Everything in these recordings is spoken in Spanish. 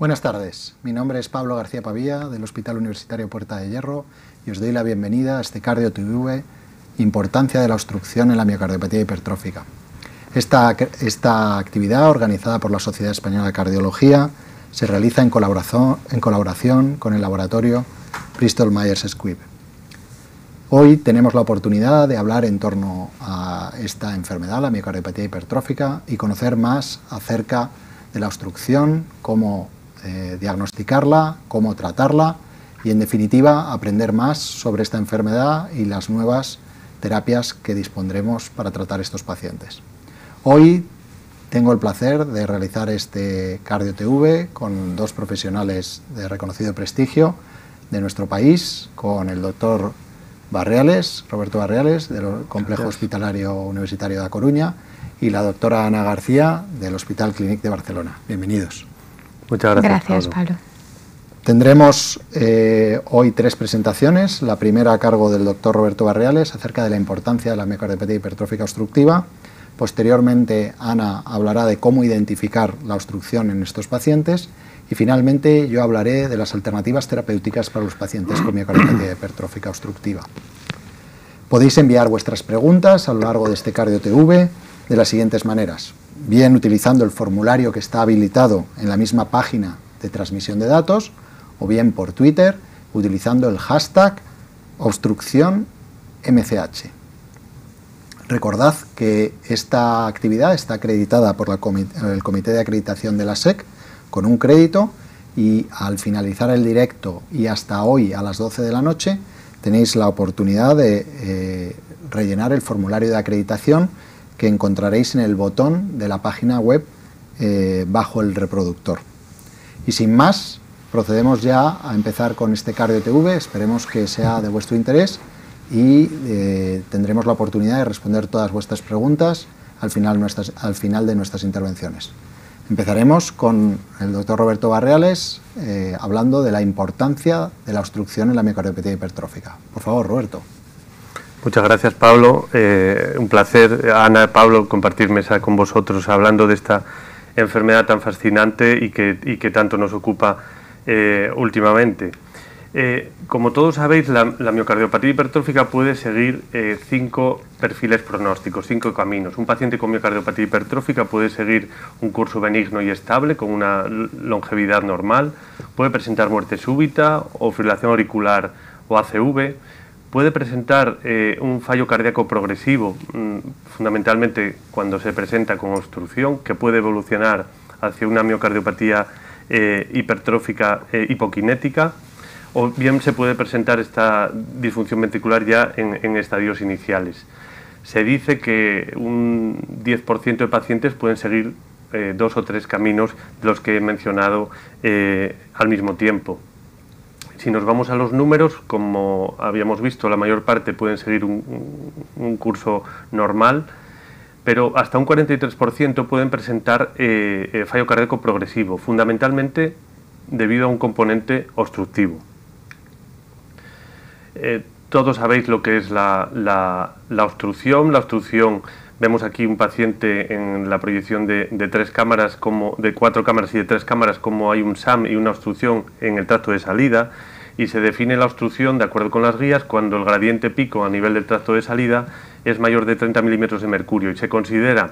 Buenas tardes, mi nombre es Pablo García Pavía del Hospital Universitario Puerta de Hierro y os doy la bienvenida a este Cardio TV, Importancia de la obstrucción en la miocardiopatía hipertrófica. Esta, esta actividad, organizada por la Sociedad Española de Cardiología, se realiza en colaboración, en colaboración con el laboratorio Bristol Myers Squibb. Hoy tenemos la oportunidad de hablar en torno a esta enfermedad, la miocardiopatía hipertrófica, y conocer más acerca de la obstrucción como eh, diagnosticarla, cómo tratarla y, en definitiva, aprender más sobre esta enfermedad y las nuevas terapias que dispondremos para tratar estos pacientes. Hoy tengo el placer de realizar este CardioTV con dos profesionales de reconocido prestigio de nuestro país, con el doctor Barreales, Roberto Barreales, del Complejo Hospitalario Universitario de La Coruña, y la doctora Ana García, del Hospital Clínic de Barcelona. Bienvenidos. Muchas gracias. Gracias, Pablo. Tendremos eh, hoy tres presentaciones. La primera a cargo del doctor Roberto Barreales acerca de la importancia de la miocardiopatía hipertrófica obstructiva. Posteriormente, Ana hablará de cómo identificar la obstrucción en estos pacientes. Y finalmente, yo hablaré de las alternativas terapéuticas para los pacientes con miocardiopatía hipertrófica obstructiva. Podéis enviar vuestras preguntas a lo largo de este TV de las siguientes maneras bien utilizando el formulario que está habilitado en la misma página de transmisión de datos, o bien por Twitter, utilizando el hashtag obstrucción MCH. Recordad que esta actividad está acreditada por el Comité de Acreditación de la SEC con un crédito y al finalizar el directo y hasta hoy a las 12 de la noche tenéis la oportunidad de eh, rellenar el formulario de acreditación que encontraréis en el botón de la página web eh, bajo el reproductor. Y sin más, procedemos ya a empezar con este Cardio TV, esperemos que sea de vuestro interés y eh, tendremos la oportunidad de responder todas vuestras preguntas al final, al final de nuestras intervenciones. Empezaremos con el doctor Roberto Barreales eh, hablando de la importancia de la obstrucción en la miocardiopatía hipertrófica. Por favor, Roberto. Muchas gracias, Pablo. Eh, un placer, Ana, Pablo, compartir mesa con vosotros hablando de esta enfermedad tan fascinante y que, tanto nos ocupa eh, últimamente. Eh, como todos sabéis, la, miocardiopatía hipertrófica puede seguir cinco perfiles pronósticos, cinco caminos. Un paciente con miocardiopatía hipertrófica puede seguir un curso benigno y estable con una longevidad normal, puede presentar muerte súbita o fibrilación auricular o ACV, puede presentar eh, un fallo cardíaco progresivo, mm, fundamentalmente cuando se presenta con obstrucción, que puede evolucionar hacia una miocardiopatía eh, hipertrófica eh, hipokinética, o bien se puede presentar esta disfunción ventricular ya en, en estadios iniciales. Se dice que un 10% de pacientes pueden seguir dos o tres caminos de los que he mencionado al mismo tiempo. Si nos vamos a los números, como habíamos visto, la mayor parte pueden seguir un, curso normal, pero hasta un 43% pueden presentar eh, eh, fallo cardíaco progresivo, fundamentalmente debido a un componente obstructivo. Eh, todos sabéis lo que es la obstrucción. La obstrucción Vemos aquí un paciente en la proyección de, tres cámaras, como, de cuatro cámaras y de tres cámaras, como hay un SAM y una obstrucción en el tracto de salida. Y se define la obstrucción de acuerdo con las guías cuando el gradiente pico a nivel del tracto de salida es mayor de 30 milímetros de mercurio y se considera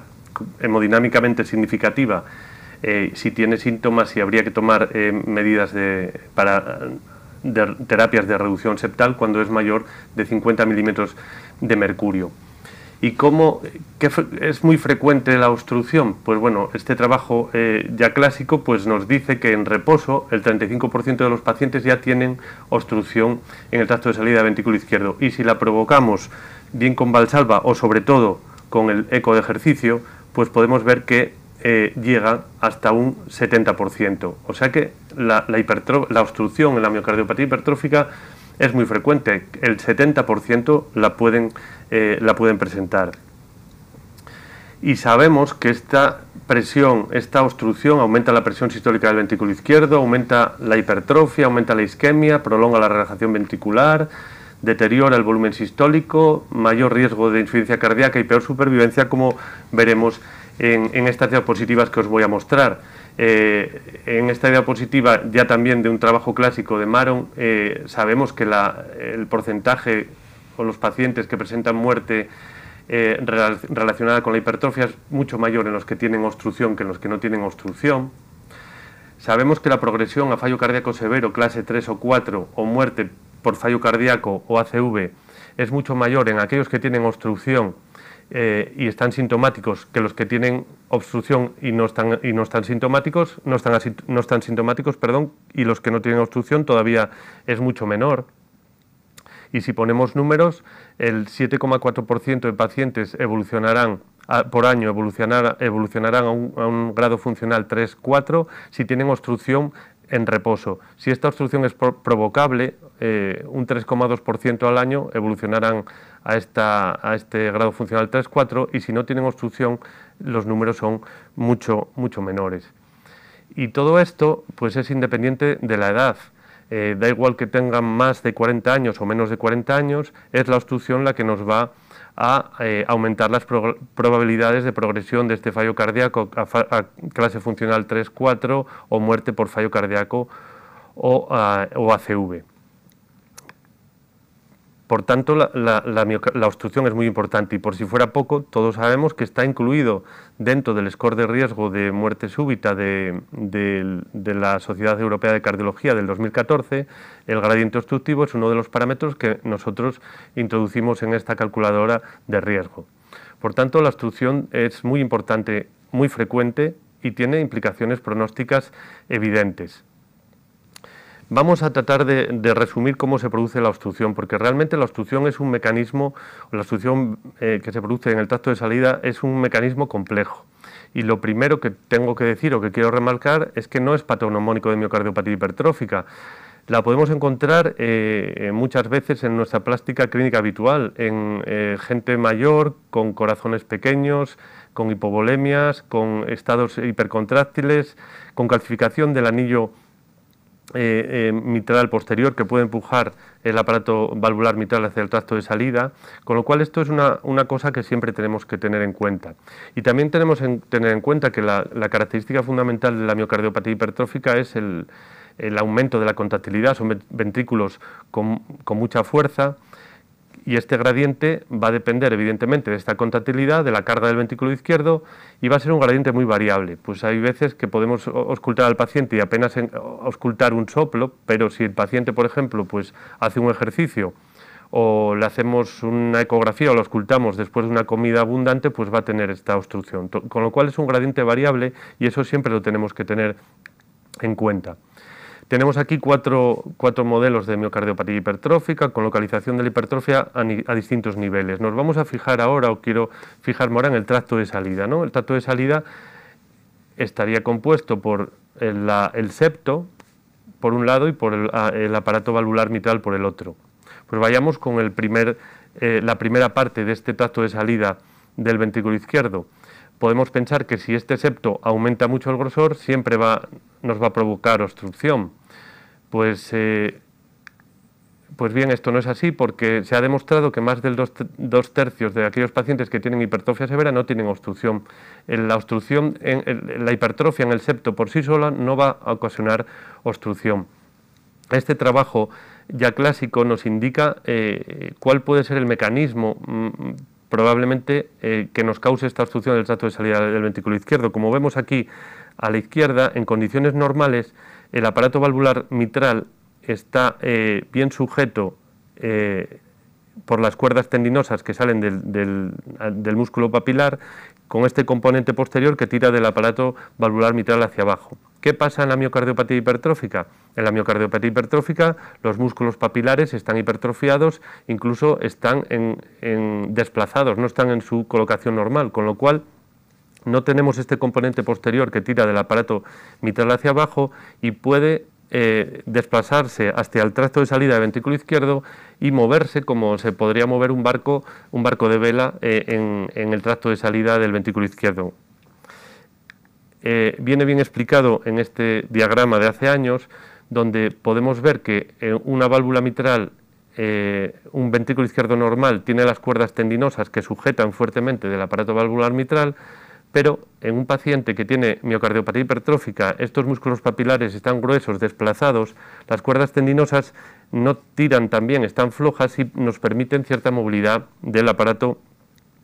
hemodinámicamente significativa eh, si tiene síntomas y habría que tomar eh, medidas para terapias de reducción septal cuando es mayor de 50 milímetros de mercurio. ¿Y cómo qué es muy frecuente la obstrucción? Pues bueno, este trabajo eh, ya clásico pues nos dice que en reposo el 35% de los pacientes ya tienen obstrucción en el tracto de salida ventículo izquierdo. Y si la provocamos bien con Valsalva o sobre todo con el eco de ejercicio, pues podemos ver que eh, llega hasta un 70%. O sea que la, la, la obstrucción en la miocardiopatía hipertrófica es muy frecuente. El 70% la pueden eh, la pueden presentar. Y sabemos que esta presión, esta obstrucción, aumenta la presión sistólica del ventrículo izquierdo, aumenta la hipertrofia, aumenta la isquemia, prolonga la relajación ventricular, deteriora el volumen sistólico, mayor riesgo de insuficiencia cardíaca y peor supervivencia, como veremos en, estas diapositivas que os voy a mostrar. Eh, en esta diapositiva, ya también de un trabajo clásico de Maron, eh, sabemos que el porcentaje ...con los pacientes que presentan muerte eh, relacionada con la hipertrofia es mucho mayor en los que tienen obstrucción que en los que no tienen obstrucción. Sabemos que la progresión a fallo cardíaco severo, clase 3 o 4, o muerte por fallo cardíaco o ACV, es mucho mayor en aquellos que tienen obstrucción eh, y están sintomáticos que los que tienen obstrucción y no están, sintomáticos, no están sintomáticos, perdón, y los que no tienen obstrucción todavía es mucho menor. Y si ponemos números, el 7,4% de pacientes evolucionarán por año evolucionar, evolucionarán a un, grado funcional 3-4 si tienen obstrucción en reposo. Si esta obstrucción es provocable, eh, un 3,2% al año evolucionarán a, esta, a este grado funcional 3-4 y si no tienen obstrucción, los números son mucho, mucho menores. Y todo esto pues, es independiente de la edad. Eh, da igual que tengan más de 40 años o menos de 40 años, es la obstrucción la que nos va a eh, aumentar las probabilidades de progresión de este fallo cardíaco a, clase funcional 3-4 o muerte por fallo cardíaco o, ah, o ACV. Por tanto, la, obstrucción es muy importante y por si fuera poco, todos sabemos que está incluido dentro del score de riesgo de muerte súbita de, de la Sociedad Europea de Cardiología del 2014, el gradiente obstructivo es uno de los parámetros que nosotros introducimos en esta calculadora de riesgo. Por tanto, la obstrucción es muy importante, muy frecuente y tiene implicaciones pronósticas evidentes. Vamos a tratar de, resumir cómo se produce la obstrucción, porque realmente la obstrucción es un mecanismo, la obstrucción eh, que se produce en el tracto de salida es un mecanismo complejo. Y lo primero que tengo que decir o que quiero remarcar es que no es patognomónico de miocardiopatía hipertrófica. La podemos encontrar eh, eh, muchas veces en nuestra plástica clínica habitual, en gente mayor con corazones pequeños, con hipovolemias, con estados hipercontráctiles, con calcificación del anillo eh, eh, mitral posterior que puede empujar el aparato valvular mitral hacia el tracto de salida, con lo cual esto es una, una cosa que siempre tenemos que tener en cuenta. Y también tenemos que tener en cuenta que la, característica fundamental de la miocardiopatía hipertrófica es el, aumento de la contactilidad, son ventrículos con mucha fuerza, y este gradiente va a depender evidentemente de esta contatilidad, de la carga del ventrículo izquierdo y va a ser un gradiente muy variable. Pues hay veces que podemos auscultar al paciente y apenas auscultar un soplo, pero si el paciente, por ejemplo, pues hace un ejercicio o le hacemos una ecografía o lo ocultamos después de una comida abundante, pues va a tener esta obstrucción. Con lo cual es un gradiente variable y eso siempre lo tenemos que tener en cuenta. Tenemos aquí cuatro, modelos de miocardiopatía hipertrófica con localización de la hipertrofia a, distintos niveles. Nos vamos a fijar ahora, o quiero fijarme ahora, en el tracto de salida. El tracto de salida estaría compuesto por el, septo, por un lado, y por el, aparato valvular mitral, por el otro. Pues vayamos con eh, la primera parte de este tracto de salida del ventrículo izquierdo podemos pensar que si este septo aumenta mucho el grosor, siempre nos va a provocar obstrucción. Pues, eh, pues bien, esto no es así porque se ha demostrado que más del dos, tercios de aquellos pacientes que tienen hipertrofia severa no tienen obstrucción. La, obstrucción la hipertrofia en el septo por sí sola no va a ocasionar obstrucción. Este trabajo ya clásico nos indica eh, cuál puede ser el mecanismo mm, probablemente eh, que nos cause esta obstrucción del trato de salida del ventrículo izquierdo. Como vemos aquí a la izquierda, en condiciones normales, el aparato valvular mitral está eh, bien sujeto eh, por las cuerdas tendinosas que salen del, músculo papilar con este componente posterior que tira del aparato valvular mitral hacia abajo. ¿Qué pasa en la miocardiopatía hipertrófica? En la miocardiopatía hipertrófica los músculos papilares están hipertrofiados, incluso están en desplazados, no están en su colocación normal, con lo cual no tenemos este componente posterior que tira del aparato mitral hacia abajo y puede eh, desplazarse hasta el tracto de salida del ventrículo izquierdo y moverse como se podría mover un barco, un barco de vela eh, en, el tracto de salida del ventrículo izquierdo. Eh, viene bien explicado en este diagrama de hace años, donde podemos ver que una válvula mitral un ventrículo izquierdo normal tiene las cuerdas tendinosas que sujetan fuertemente del aparato valvular mitral pero en un paciente que tiene miocardiopatía hipertrófica, estos músculos papilares están gruesos, desplazados, las cuerdas tendinosas no tiran tan bien, están flojas y nos permiten cierta movilidad del aparato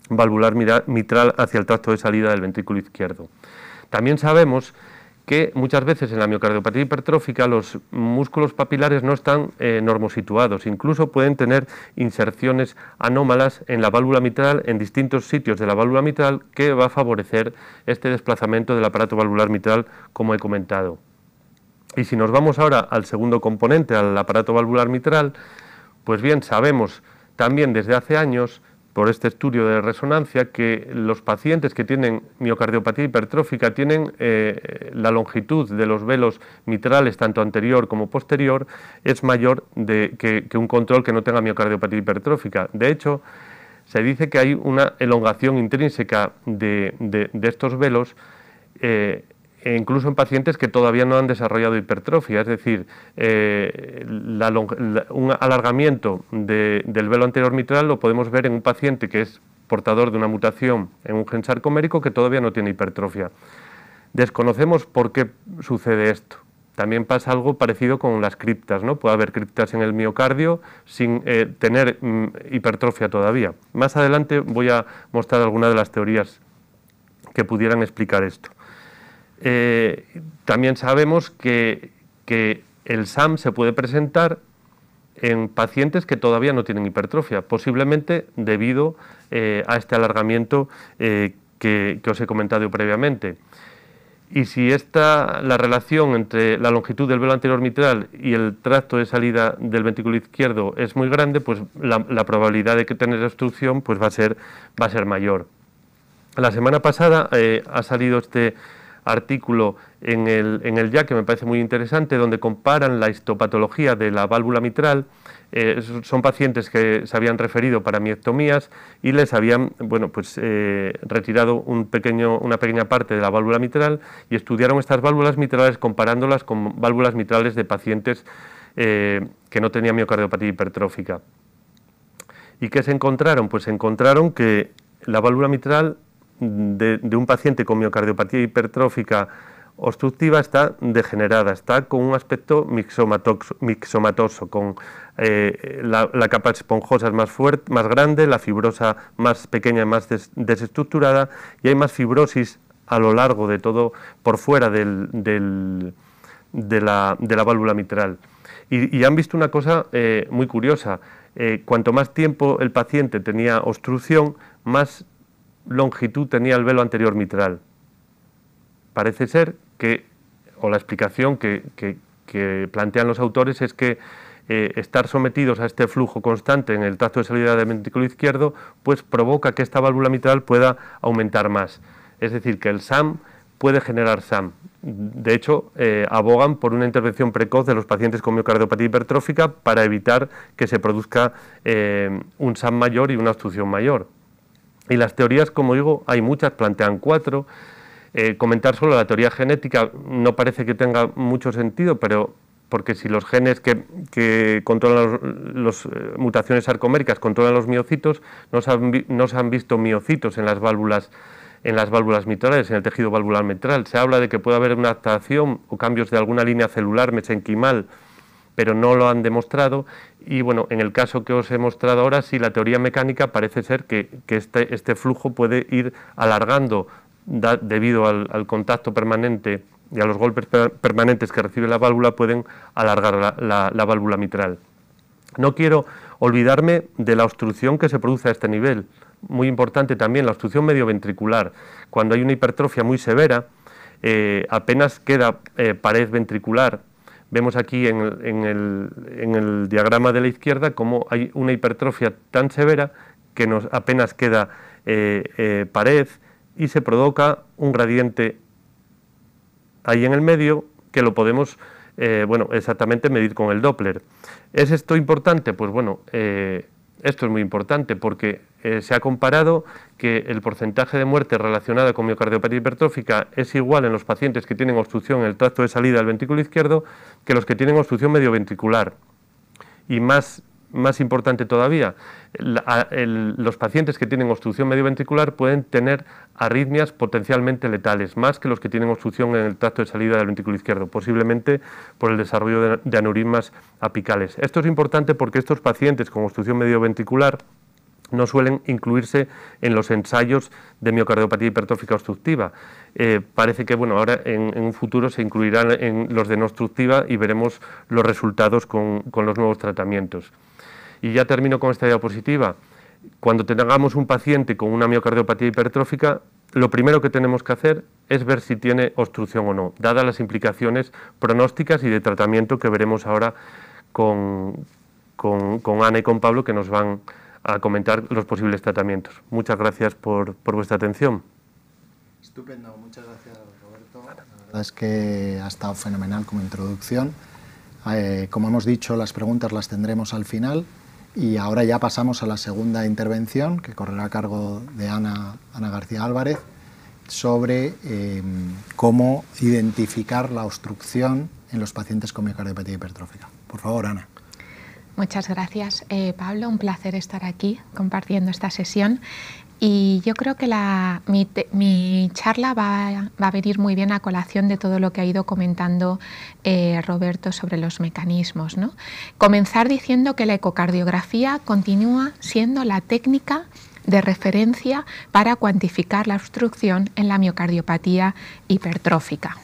valvular mitral hacia el tracto de salida del ventrículo izquierdo. También sabemos que muchas veces en la miocardiopatía hipertrófica los músculos papilares no están eh, normosituados, incluso pueden tener inserciones anómalas en la válvula mitral, en distintos sitios de la válvula mitral, que va a favorecer este desplazamiento del aparato valvular mitral, como he comentado. Y si nos vamos ahora al segundo componente, al aparato valvular mitral, pues bien, sabemos también desde hace años por este estudio de resonancia que los pacientes que tienen miocardiopatía hipertrófica tienen eh, la longitud de los velos mitrales, tanto anterior como posterior, es mayor que, un control que no tenga miocardiopatía hipertrófica. De hecho, se dice que hay una elongación intrínseca de, estos velos. Eh, e incluso en pacientes que todavía no han desarrollado hipertrofia, es decir, eh, un alargamiento del velo anterior mitral lo podemos ver en un paciente que es portador de una mutación en un gen sarcomérico que todavía no tiene hipertrofia. Desconocemos por qué sucede esto. También pasa algo parecido con las criptas, ¿no? Puede haber criptas en el miocardio sin eh, tener mm, hipertrofia todavía. Más adelante voy a mostrar algunas de las teorías que pudieran explicar esto. Eh, también sabemos que, el SAM se puede presentar en pacientes que todavía no tienen hipertrofia, posiblemente debido eh, a este alargamiento eh, que, os he comentado previamente. Y si esta, la relación entre la longitud del velo anterior mitral y el tracto de salida del ventrículo izquierdo es muy grande, pues la, probabilidad de que tener obstrucción pues va, a ser, va a mayor. La semana pasada ha salido este artículo en el, en el ya que me parece muy interesante, donde comparan la histopatología de la válvula mitral. Eh, son pacientes que se habían referido para miectomías y les habían bueno, pues, eh, retirado un pequeño, una pequeña parte de la válvula mitral y estudiaron estas válvulas mitrales comparándolas con válvulas mitrales de pacientes eh, que no tenían miocardiopatía hipertrófica. ¿Y qué se encontraron? Pues se encontraron que la válvula mitral de, un paciente con miocardiopatía hipertrófica obstructiva está degenerada, está con un aspecto mixomatoso, con eh, la, capa esponjosa es más, fuerte, más grande, la fibrosa más pequeña, más desestructurada, y hay más fibrosis a lo largo de todo, por fuera del, de, la, válvula mitral. Y, han visto una cosa eh, muy curiosa, eh, cuanto más tiempo el paciente tenía obstrucción, más longitud tenía el velo anterior mitral. Parece ser que, o la explicación que, plantean los autores es que eh, estar sometidos a este flujo constante en el tracto de salida del ventrículo izquierdo, pues provoca que esta válvula mitral pueda aumentar más. Es decir, que el SAM puede generar SAM. De hecho, eh, abogan por una intervención precoz de los pacientes con miocardiopatía hipertrófica para evitar que se produzca eh, un SAM mayor y una obstrucción mayor. Y las teorías, como digo, hay muchas, plantean cuatro. Eh, comentar solo la teoría genética no parece que tenga mucho sentido, pero porque si los genes que, controlan las eh, mutaciones arcoméricas, controlan los miocitos, no se, han, han visto miocitos en las válvulas en las válvulas mitrales, en el tejido valvular mitral. Se habla de que puede haber una adaptación o cambios de alguna línea celular mesenquimal pero no lo han demostrado. Y bueno, en el caso que os he mostrado ahora, sí, la teoría mecánica parece ser que, este, este, flujo puede ir alargando debido al, contacto permanente y a los golpes permanentes que recibe la válvula, pueden alargar la, válvula mitral. No quiero olvidarme de la obstrucción que se produce a este nivel. Muy importante también, la obstrucción medioventricular. Cuando hay una hipertrofia muy severa, eh, apenas queda eh, pared ventricular Vemos aquí en el, diagrama de la izquierda cómo hay una hipertrofia tan severa que nos apenas queda eh, eh, pared y se provoca un gradiente ahí en el medio que lo podemos eh, bueno, exactamente medir con el Doppler. ¿Es esto importante? Pues bueno, esto es muy importante porque eh, se ha comparado que el porcentaje de muerte relacionada con miocardiopatía hipertrófica es igual en los pacientes que tienen obstrucción en el tracto de salida del ventrículo izquierdo que los que tienen obstrucción medioventricular. Y más más importante todavía, los pacientes que tienen obstrucción medioventricular pueden tener arritmias potencialmente letales, más que los que tienen obstrucción en el tracto de salida del ventrículo izquierdo, posiblemente por el desarrollo de, aneurismas apicales. Esto es importante porque estos pacientes con obstrucción medioventricular no suelen incluirse en los ensayos de miocardiopatía hipertrófica obstructiva. Eh, parece que bueno, ahora en, un futuro se incluirán en los de no obstructiva y veremos los resultados con los nuevos tratamientos. Y ya termino con esta diapositiva. Cuando tengamos un paciente con una miocardiopatía hipertrófica, lo primero que tenemos que hacer es ver si tiene obstrucción o no, dadas las implicaciones pronósticas y de tratamiento que veremos ahora con, Ana y con Pablo, que nos van a comentar los posibles tratamientos. Muchas gracias por, vuestra atención. Estupendo, muchas gracias Roberto. La verdad es que ha estado fenomenal como introducción. Eh, como hemos dicho, las preguntas las tendremos al final. Y ahora ya pasamos a la segunda intervención, que correrá a cargo de Ana, García Álvarez, sobre em, cómo identificar la obstrucción en los pacientes con miocardiopatía hipertrófica. Por favor, Ana. Muchas gracias, eh, Pablo. Un placer estar aquí compartiendo esta sesión. Y yo creo que mi, charla va, a venir muy bien a colación de todo lo que ha ido comentando eh, Roberto sobre los mecanismos. Comenzar diciendo que la ecocardiografía continúa siendo la técnica de referencia para cuantificar la obstrucción en la miocardiopatía hipertrófica.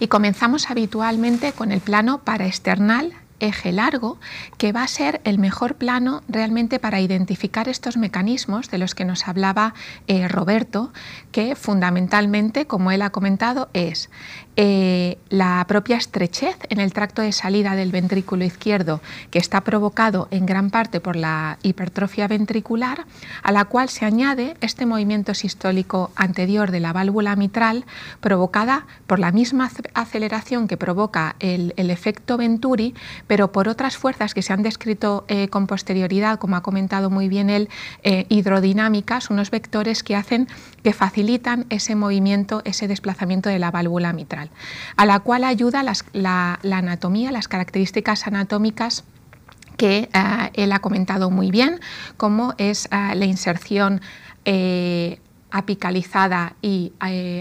Y comenzamos habitualmente con el plano paraesternal eje largo que va a ser el mejor plano realmente para identificar estos mecanismos de los que nos hablaba eh, Roberto, que fundamentalmente, como él ha comentado, es eh, la propia estrechez en el tracto de salida del ventrículo izquierdo, que está provocado en gran parte por la hipertrofia ventricular, a la cual se añade este movimiento sistólico anterior de la válvula mitral, provocada por la misma aceleración que provoca el, efecto Venturi, pero por otras fuerzas que se han descrito eh, con posterioridad, como ha comentado muy bien él, eh, hidrodinámicas, unos vectores que hacen que facilitan ese movimiento, ese desplazamiento de la válvula mitral a la cual ayuda la, anatomía, las características anatómicas que eh, él ha comentado muy bien, como es eh, la inserción eh, apicalizada y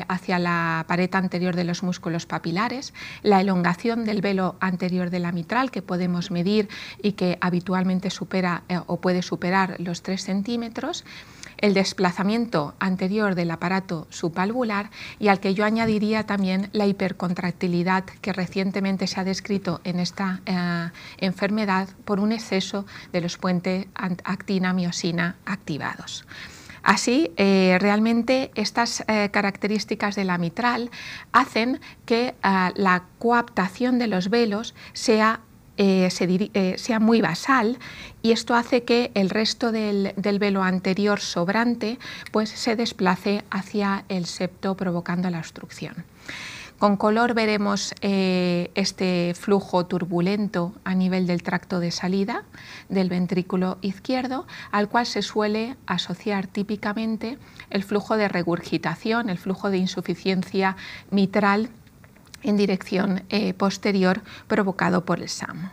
hacia la pared anterior de los músculos papilares, la elongación del velo anterior de la mitral que podemos medir y que habitualmente supera o puede superar los 3 centímetros, el desplazamiento anterior del aparato subvalvular y al que yo añadiría también la hipercontractilidad que recientemente se ha descrito en esta eh, enfermedad por un exceso de los puentes actina-miosina activados. Así, eh, realmente estas eh, características de la mitral hacen que la coaptación de los velos sea eh, eh, sea muy basal y esto hace que el resto del, velo anterior sobrante pues, se desplace hacia el septo provocando la obstrucción. Con color veremos eh, este flujo turbulento a nivel del tracto de salida del ventrículo izquierdo, al cual se suele asociar típicamente el flujo de regurgitación, el flujo de insuficiencia mitral en dirección eh, posterior provocado por el SAM.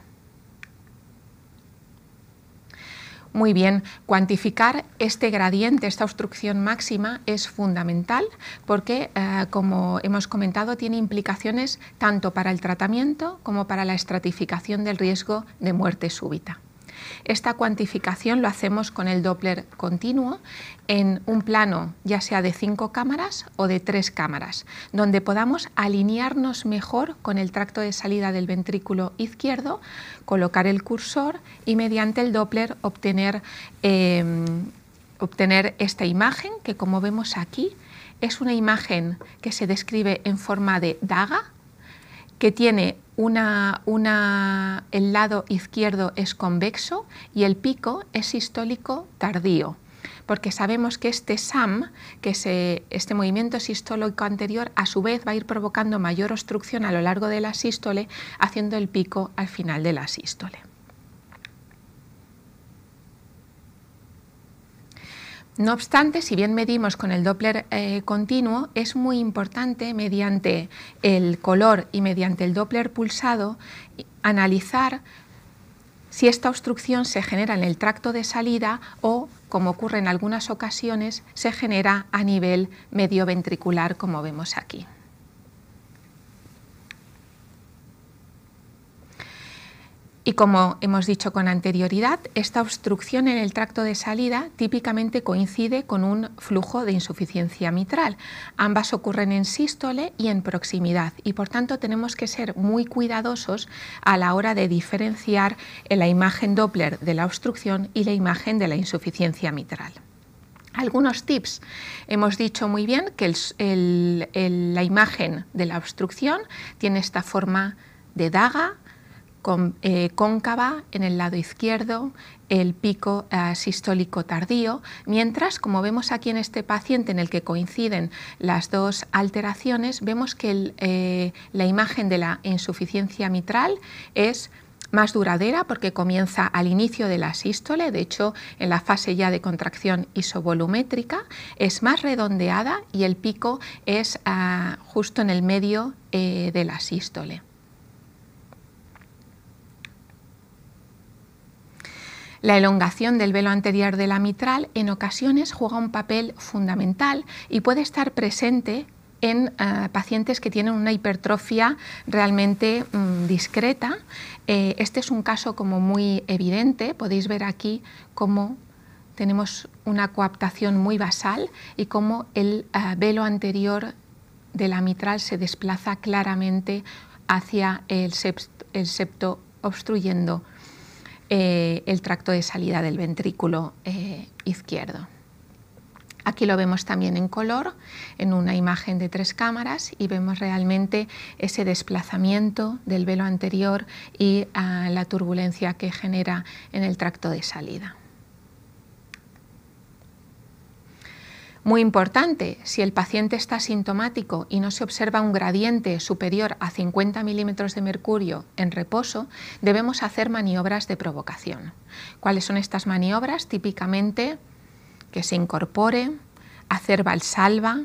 Muy bien, cuantificar este gradiente, esta obstrucción máxima es fundamental porque, eh, como hemos comentado, tiene implicaciones tanto para el tratamiento como para la estratificación del riesgo de muerte súbita. Esta cuantificación lo hacemos con el Doppler continuo en un plano ya sea de cinco cámaras o de tres cámaras, donde podamos alinearnos mejor con el tracto de salida del ventrículo izquierdo, colocar el cursor y mediante el Doppler obtener, em, obtener esta imagen que como vemos aquí es una imagen que se describe en forma de daga, que tiene el lado izquierdo es convexo y el pico es sistólico tardío porque sabemos que este SAM, que se, este movimiento sistólico anterior, a su vez va a ir provocando mayor obstrucción a lo largo de la sístole, haciendo el pico al final de la sístole. No obstante, si bien medimos con el Doppler eh, continuo, es muy importante mediante el color y mediante el Doppler pulsado eh, analizar si esta obstrucción se genera en el tracto de salida o, como ocurre en algunas ocasiones, se genera a nivel medioventricular, como vemos aquí. Y como hemos dicho con anterioridad, esta obstrucción en el tracto de salida típicamente coincide con un flujo de insuficiencia mitral. Ambas ocurren en sístole y en proximidad y por tanto tenemos que ser muy cuidadosos a la hora de diferenciar la imagen Doppler de la obstrucción y la imagen de la insuficiencia mitral. Algunos tips. Hemos dicho muy bien que la imagen de la obstrucción tiene esta forma de daga, con, eh, cóncava en el lado izquierdo, el pico sistólico tardío, mientras, como vemos aquí en este paciente en el que coinciden las dos alteraciones, vemos que eh, la imagen de la insuficiencia mitral es más duradera porque comienza al inicio de la sístole, de hecho en la fase ya de contracción isovolumétrica, es más redondeada y el pico es ah, justo en el medio eh, de la sístole. La elongación del velo anterior de la mitral en ocasiones juega un papel fundamental y puede estar presente en eh, pacientes que tienen una hipertrofia realmente mm, discreta. Eh, este es un caso como muy evidente, podéis ver aquí cómo tenemos una coaptación muy basal y cómo el eh, velo anterior de la mitral se desplaza claramente hacia el septo obstruyendo eh, el tracto de salida del ventrículo eh, izquierdo. Aquí lo vemos también en color, en una imagen de tres cámaras y vemos realmente ese desplazamiento del velo anterior y ah, la turbulencia que genera en el tracto de salida. Muy importante, si el paciente está sintomático y no se observa un gradiente superior a 50 milímetros de mercurio en reposo, debemos hacer maniobras de provocación. ¿Cuáles son estas maniobras? Típicamente que se incorpore, hacer valsalva,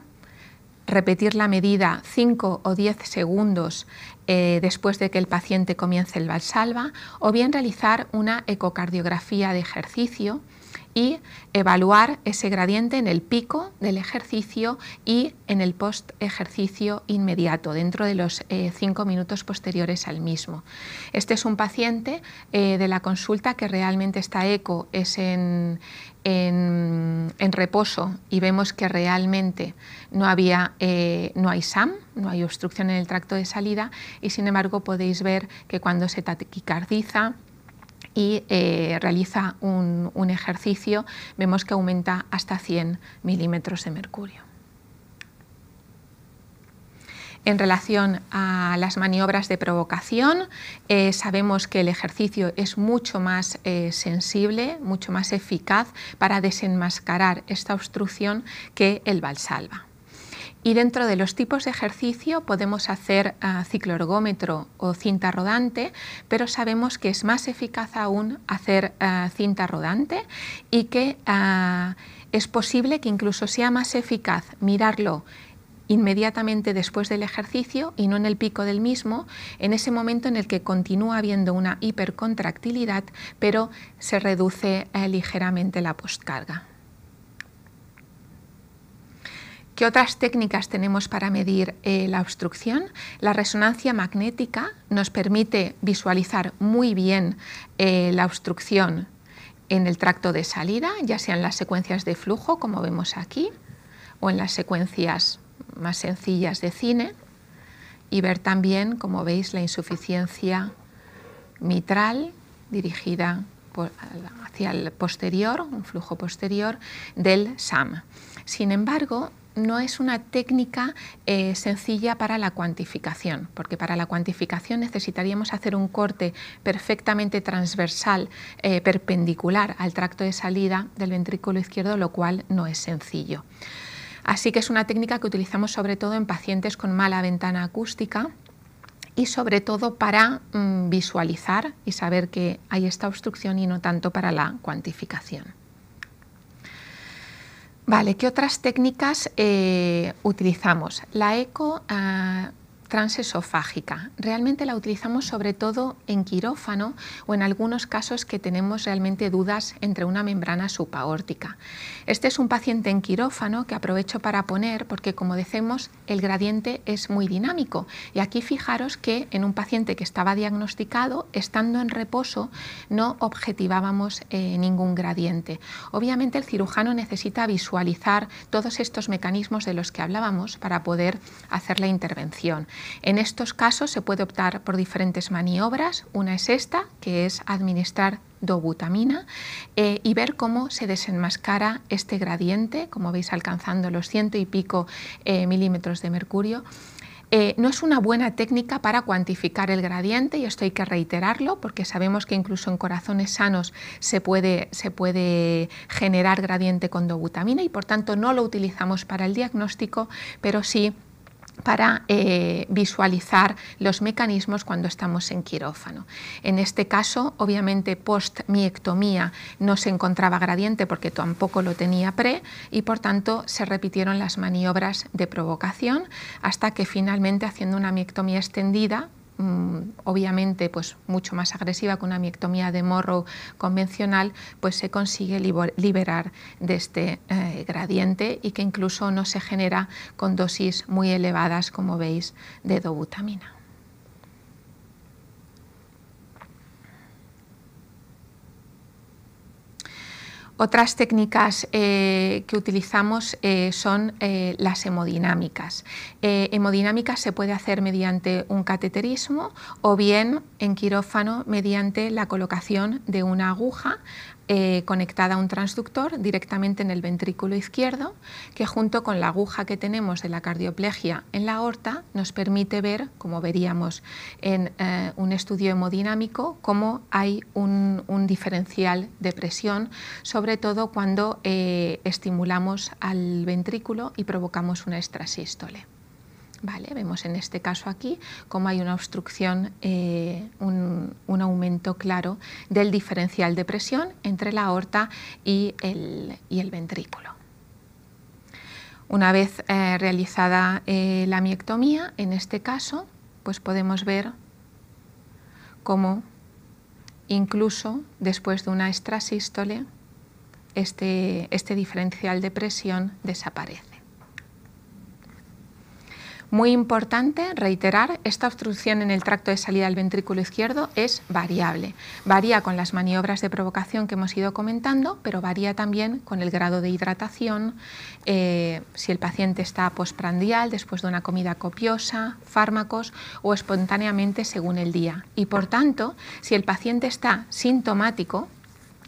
repetir la medida 5 o 10 segundos eh, después de que el paciente comience el valsalva o bien realizar una ecocardiografía de ejercicio y evaluar ese gradiente en el pico del ejercicio y en el post ejercicio inmediato, dentro de los eh, cinco minutos posteriores al mismo. Este es un paciente eh, de la consulta que realmente está eco, es en, reposo y vemos que realmente no eh, hay SAM, no hay obstrucción en el tracto de salida y sin embargo podéis ver que cuando se taquicardiza y eh, realiza un, ejercicio, vemos que aumenta hasta 100 milímetros de mercurio. En relación a las maniobras de provocación, eh, sabemos que el ejercicio es mucho más eh, sensible, mucho más eficaz para desenmascarar esta obstrucción que el valsalva. Y dentro de los tipos de ejercicio podemos hacer ah, cicloergómetro ciclorgómetro o cinta rodante, pero sabemos que es más eficaz aún hacer ah, cinta rodante y que ah, es posible que incluso sea más eficaz mirarlo inmediatamente después del ejercicio y no en el pico del mismo, en ese momento en el que continúa habiendo una hipercontractilidad, pero se reduce eh, ligeramente la postcarga. ¿Qué otras técnicas tenemos para medir eh, la obstrucción? La resonancia magnética nos permite visualizar muy bien eh, la obstrucción en el tracto de salida, ya sea en las secuencias de flujo, como vemos aquí, o en las secuencias más sencillas de cine, y ver también, como veis, la insuficiencia mitral dirigida hacia el posterior, un flujo posterior del SAM. Sin embargo, no es una técnica eh, sencilla para la cuantificación, porque para la cuantificación necesitaríamos hacer un corte perfectamente transversal, eh, perpendicular al tracto de salida del ventrículo izquierdo, lo cual no es sencillo. Así que es una técnica que utilizamos sobre todo en pacientes con mala ventana acústica, y sobre todo para mm, visualizar y saber que hay esta obstrucción y no tanto para la cuantificación. Vale, ¿qué otras técnicas eh, utilizamos? La eco, ah, transesofágica. Realmente la utilizamos sobre todo en quirófano o en algunos casos que tenemos realmente dudas entre una membrana supaórtica. Este es un paciente en quirófano que aprovecho para poner porque como decimos el gradiente es muy dinámico y aquí fijaros que en un paciente que estaba diagnosticado estando en reposo no objetivábamos eh, ningún gradiente. Obviamente el cirujano necesita visualizar todos estos mecanismos de los que hablábamos para poder hacer la intervención. En estos casos se puede optar por diferentes maniobras. Una es esta, que es administrar dobutamina eh, y ver cómo se desenmascara este gradiente, como veis alcanzando los ciento y pico eh, milímetros de mercurio. Eh, no es una buena técnica para cuantificar el gradiente y esto hay que reiterarlo porque sabemos que incluso en corazones sanos se puede, se puede generar gradiente con dobutamina y por tanto no lo utilizamos para el diagnóstico, pero sí para eh, visualizar los mecanismos cuando estamos en quirófano. En este caso, obviamente, post miectomía no se encontraba gradiente porque tampoco lo tenía pre y, por tanto, se repitieron las maniobras de provocación hasta que finalmente, haciendo una miectomía extendida, Mm, obviamente pues mucho más agresiva que una miectomía de morro convencional, pues se consigue liberar de este eh, gradiente y que incluso no se genera con dosis muy elevadas, como veis, de dobutamina. Otras técnicas eh, que utilizamos eh, son eh, las hemodinámicas. hemodinámica se puede hacer mediante un cateterismo o bien en quirófano mediante la colocación de una aguja eh, conectada a un transductor directamente en el ventrículo izquierdo, que junto con la aguja que tenemos de la cardioplegia en la aorta nos permite ver, como veríamos en eh, un estudio hemodinámico, cómo hay un, diferencial de presión, sobre todo cuando eh, estimulamos al ventrículo y provocamos una extrasístole vemos en este caso aquí cómo hay una obstrucción, eh, un, aumento claro del diferencial de presión entre la aorta y el, ventrículo. Una vez eh, realizada eh, la miectomía, en este caso, pues podemos ver cómo incluso después de una extrasístole, este, este diferencial de presión desaparece. Muy importante reiterar, esta obstrucción en el tracto de salida del ventrículo izquierdo es variable. Varía con las maniobras de provocación que hemos ido comentando, pero varía también con el grado de hidratación, eh, si el paciente está postprandial, después de una comida copiosa, fármacos o espontáneamente según el día. Y por tanto, si el paciente está sintomático,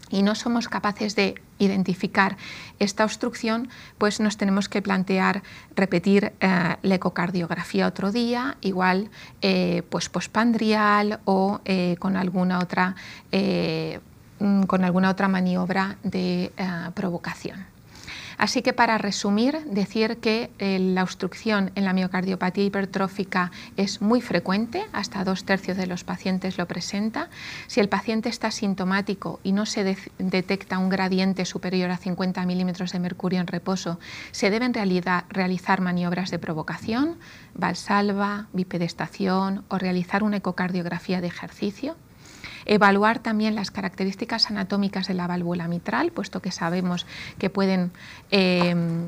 y no somos capaces de identificar esta obstrucción, pues nos tenemos que plantear repetir eh, la ecocardiografía otro día, igual eh, pues pospandrial o eh, con alguna otra mm, con alguna otra maniobra de provocación. Así que para resumir, decir que eh, la obstrucción en la miocardiopatía hipertrófica es muy frecuente, hasta dos tercios de los pacientes lo presenta. Si el paciente está sintomático y no se detecta un gradiente superior a 50 milímetros de mercurio en reposo, se deben realidad, realizar maniobras de provocación, valsalva, bipedestación o realizar una ecocardiografía de ejercicio. Evaluar también las características anatómicas de la válvula mitral, puesto que sabemos que pueden... Eh,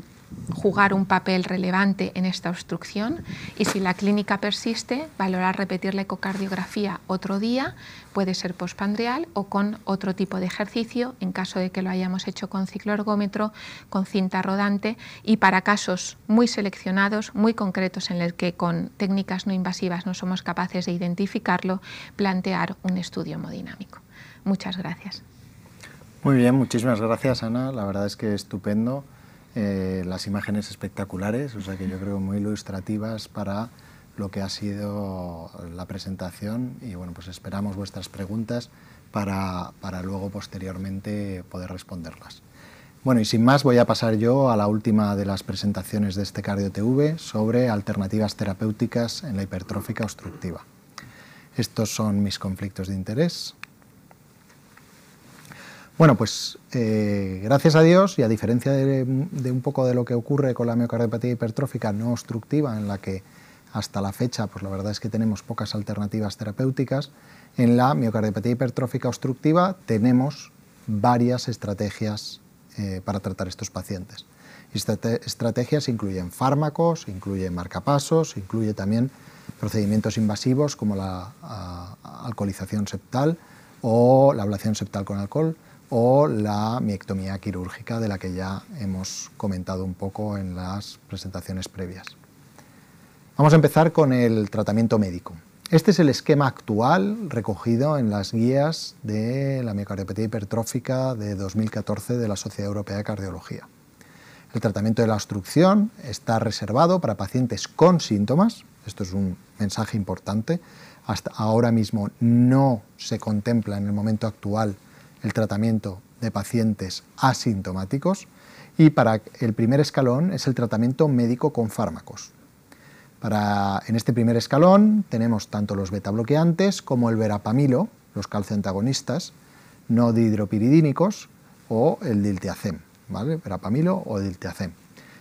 jugar un papel relevante en esta obstrucción y si la clínica persiste, valorar repetir la ecocardiografía otro día, puede ser postpandrial o con otro tipo de ejercicio en caso de que lo hayamos hecho con cicloergómetro, con cinta rodante y para casos muy seleccionados, muy concretos en los que con técnicas no invasivas no somos capaces de identificarlo, plantear un estudio hemodinámico. Muchas gracias. Muy bien, muchísimas gracias Ana, la verdad es que estupendo. Eh, las imágenes espectaculares, o sea que yo creo muy ilustrativas para lo que ha sido la presentación y bueno, pues esperamos vuestras preguntas para, para luego posteriormente poder responderlas. Bueno, y sin más voy a pasar yo a la última de las presentaciones de este Cardio TV sobre alternativas terapéuticas en la hipertrófica obstructiva. Estos son mis conflictos de interés. Bueno, pues eh, gracias a Dios y a diferencia de, un poco de lo que ocurre con la miocardiopatía hipertrófica no obstructiva, en la que hasta la fecha, pues la verdad es que tenemos pocas alternativas terapéuticas, en la miocardiopatía hipertrófica obstructiva tenemos varias estrategias eh, para tratar estos pacientes. Estas estrategias incluyen fármacos, incluyen marcapasos, incluye también procedimientos invasivos como la alcoholización septal o la ablación septal con alcohol o la miectomía quirúrgica de la que ya hemos comentado un poco en las presentaciones previas. Vamos a empezar con el tratamiento médico. Este es el esquema actual recogido en las guías de la miocardiopatía hipertrófica de 2014 de la Sociedad Europea de Cardiología. El tratamiento de la obstrucción está reservado para pacientes con síntomas, esto es un mensaje importante, hasta ahora mismo no se contempla en el momento actual el tratamiento de pacientes asintomáticos y para el primer escalón es el tratamiento médico con fármacos. Para, en este primer escalón tenemos tanto los beta bloqueantes como el verapamilo, los calcioantagonistas, no dihidropiridínicos o el diltiazem, ¿vale? verapamilo o diltiazem.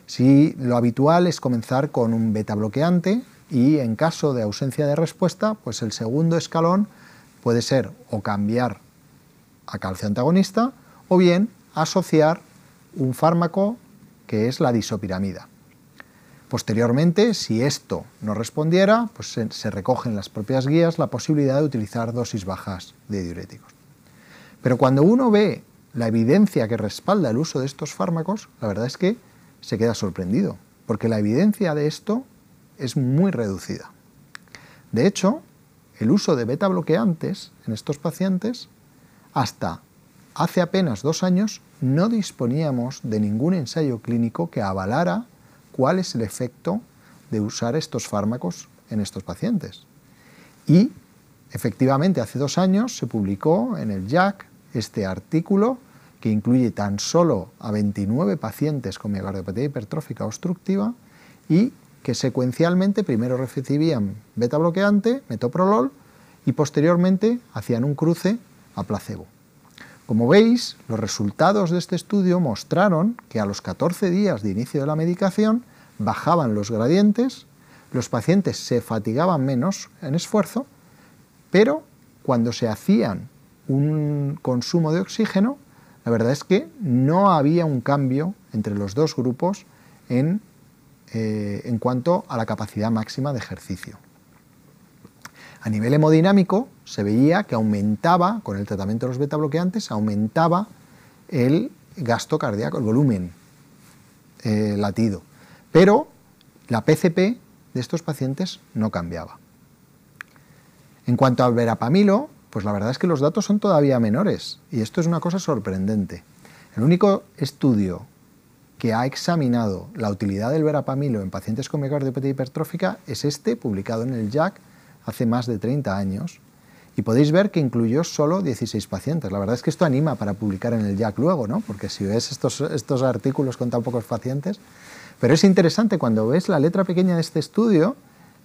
Si lo habitual es comenzar con un beta bloqueante y en caso de ausencia de respuesta, pues el segundo escalón puede ser o cambiar a calcio antagonista o bien asociar un fármaco que es la disopiramida. Posteriormente, si esto no respondiera, pues se, se recogen las propias guías la posibilidad de utilizar dosis bajas de diuréticos. Pero cuando uno ve la evidencia que respalda el uso de estos fármacos, la verdad es que se queda sorprendido, porque la evidencia de esto es muy reducida. De hecho, el uso de beta bloqueantes en estos pacientes hasta hace apenas dos años no disponíamos de ningún ensayo clínico que avalara cuál es el efecto de usar estos fármacos en estos pacientes. Y efectivamente hace dos años se publicó en el JAC este artículo que incluye tan solo a 29 pacientes con miocardiopatía hipertrófica obstructiva y que secuencialmente primero recibían beta bloqueante, metoprolol, y posteriormente hacían un cruce a placebo. Como veis, los resultados de este estudio mostraron que a los 14 días de inicio de la medicación bajaban los gradientes, los pacientes se fatigaban menos en esfuerzo, pero cuando se hacían un consumo de oxígeno, la verdad es que no había un cambio entre los dos grupos en, eh, en cuanto a la capacidad máxima de ejercicio. A nivel hemodinámico se veía que aumentaba, con el tratamiento de los beta bloqueantes, aumentaba el gasto cardíaco, el volumen eh, latido. Pero la PCP de estos pacientes no cambiaba. En cuanto al verapamilo, pues la verdad es que los datos son todavía menores y esto es una cosa sorprendente. El único estudio que ha examinado la utilidad del verapamilo en pacientes con miocardiopatía hipertrófica es este, publicado en el JAC hace más de 30 años, y podéis ver que incluyó solo 16 pacientes. La verdad es que esto anima para publicar en el JAC luego, ¿no? porque si ves estos, estos artículos con tan pocos pacientes, pero es interesante cuando ves la letra pequeña de este estudio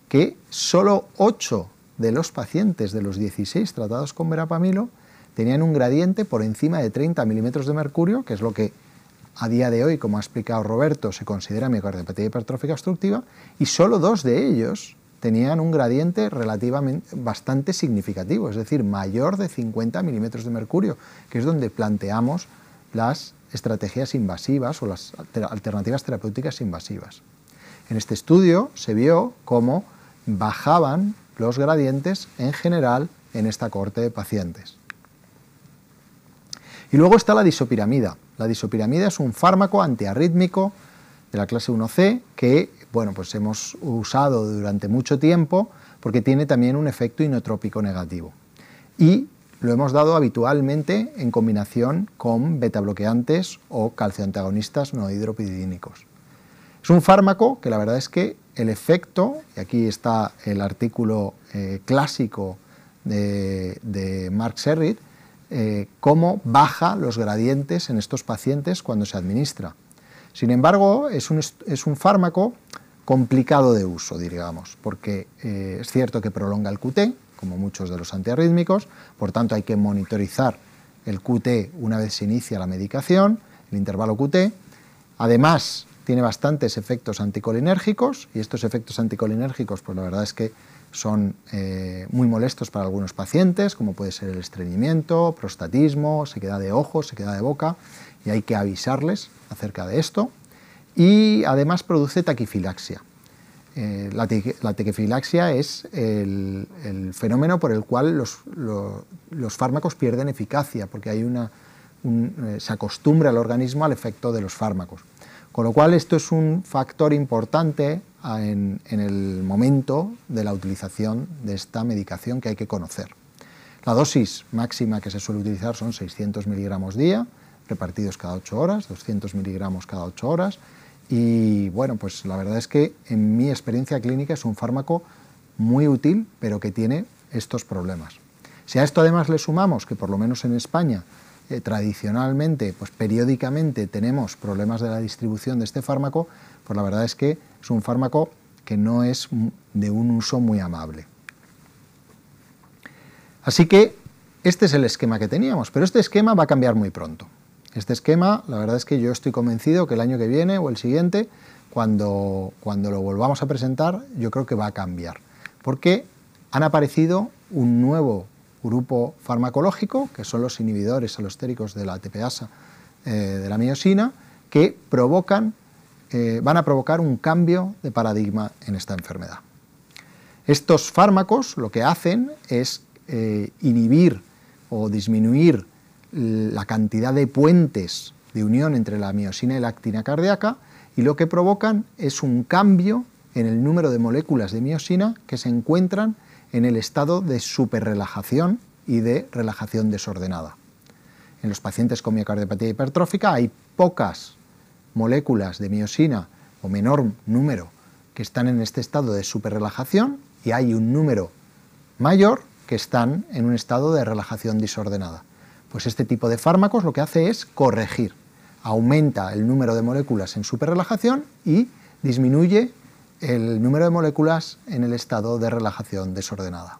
que solo 8 de los pacientes de los 16 tratados con verapamilo tenían un gradiente por encima de 30 milímetros de mercurio, que es lo que a día de hoy, como ha explicado Roberto, se considera miocardiopatía hipertrófica obstructiva, y solo dos de ellos tenían un gradiente relativamente bastante significativo, es decir, mayor de 50 milímetros de mercurio, que es donde planteamos las estrategias invasivas o las alternativas terapéuticas invasivas. En este estudio se vio cómo bajaban los gradientes en general en esta corte de pacientes. Y luego está la disopiramida. La disopiramida es un fármaco antiarrítmico de la clase 1C que bueno, pues hemos usado durante mucho tiempo porque tiene también un efecto inotrópico negativo. Y lo hemos dado habitualmente en combinación con beta bloqueantes... o calcioantagonistas no hidropidínicos. Es un fármaco que la verdad es que el efecto, y aquí está el artículo eh, clásico de, Mark Serrit, eh, cómo baja los gradientes en estos pacientes cuando se administra. Sin embargo, es un, es un fármaco complicado de uso, digamos, porque eh, es cierto que prolonga el QT, como muchos de los antiarrítmicos, por tanto hay que monitorizar el QT una vez se inicia la medicación, el intervalo QT. Además, tiene bastantes efectos anticolinérgicos y estos efectos anticolinérgicos, pues la verdad es que son eh, muy molestos para algunos pacientes, como puede ser el estreñimiento, prostatismo, sequedad de ojos, sequedad de boca, y hay que avisarles acerca de esto y además produce taquifilaxia. Eh, la, taquifilaxia es el, fenómeno por el cual los, fármacos pierden eficacia, porque hay una, eh, se acostumbra el organismo al efecto de los fármacos. Con lo cual esto es un factor importante ah, en, en, el momento de la utilización de esta medicación que hay que conocer. La dosis máxima que se suele utilizar son 600 miligramos día, repartidos cada 8 horas, 200 miligramos cada 8 horas, y bueno, pues la verdad es que en mi experiencia clínica es un fármaco muy útil, pero que tiene estos problemas. Si a esto además le sumamos que por lo menos en España eh, tradicionalmente, pues periódicamente tenemos problemas de la distribución de este fármaco, pues la verdad es que es un fármaco que no es de un uso muy amable. Así que este es el esquema que teníamos, pero este esquema va a cambiar muy pronto. Este esquema, la verdad es que yo estoy convencido que el año que viene o el siguiente, cuando, cuando lo volvamos a presentar, yo creo que va a cambiar. Porque han aparecido un nuevo grupo farmacológico, que son los inhibidores alostéricos de la TPasa eh, de la miosina, que provocan, eh, van a provocar un cambio de paradigma en esta enfermedad. Estos fármacos lo que hacen es eh, inhibir o disminuir la cantidad de puentes de unión entre la miosina y la actina cardíaca y lo que provocan es un cambio en el número de moléculas de miosina que se encuentran en el estado de superrelajación y de relajación desordenada. En los pacientes con miocardiopatía hipertrófica hay pocas moléculas de miosina o menor número que están en este estado de superrelajación y hay un número mayor que están en un estado de relajación desordenada. Pues este tipo de fármacos lo que hace es corregir, aumenta el número de moléculas en superrelajación y disminuye el número de moléculas en el estado de relajación desordenada.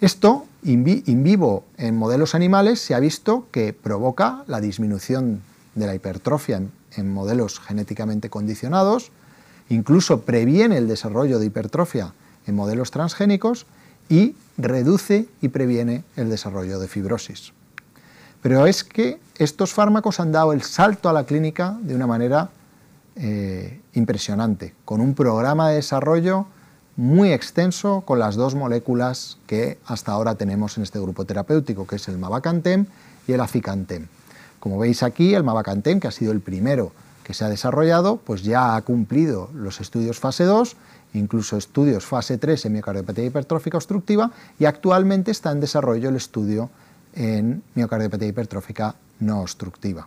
Esto, in vivo en modelos animales, se ha visto que provoca la disminución de la hipertrofia en, en, modelos genéticamente condicionados, incluso previene el desarrollo de hipertrofia en modelos transgénicos y reduce y previene el desarrollo de fibrosis. Pero es que estos fármacos han dado el salto a la clínica de una manera eh, impresionante, con un programa de desarrollo muy extenso con las dos moléculas que hasta ahora tenemos en este grupo terapéutico, que es el Mavacantem y el Aficantem. Como veis aquí, el Mavacantem, que ha sido el primero que se ha desarrollado, pues ya ha cumplido los estudios fase 2 incluso estudios fase 3 en miocardiopatía hipertrófica obstructiva y actualmente está en desarrollo el estudio en miocardiopatía hipertrófica no obstructiva.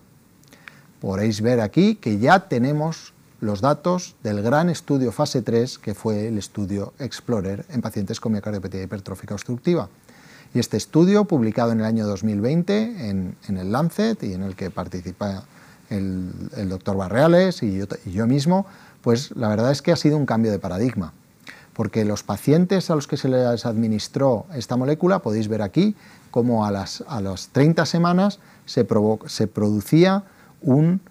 Podéis ver aquí que ya tenemos los datos del gran estudio fase 3 que fue el estudio Explorer en pacientes con miocardiopatía hipertrófica obstructiva. Y este estudio, publicado en el año 2020 en, el Lancet y en el que participa el, doctor Barreales y yo mismo, pues la verdad es que ha sido un cambio de paradigma, porque los pacientes a los que se les administró esta molécula, podéis ver aquí, cómo a las, 30 semanas se, producía un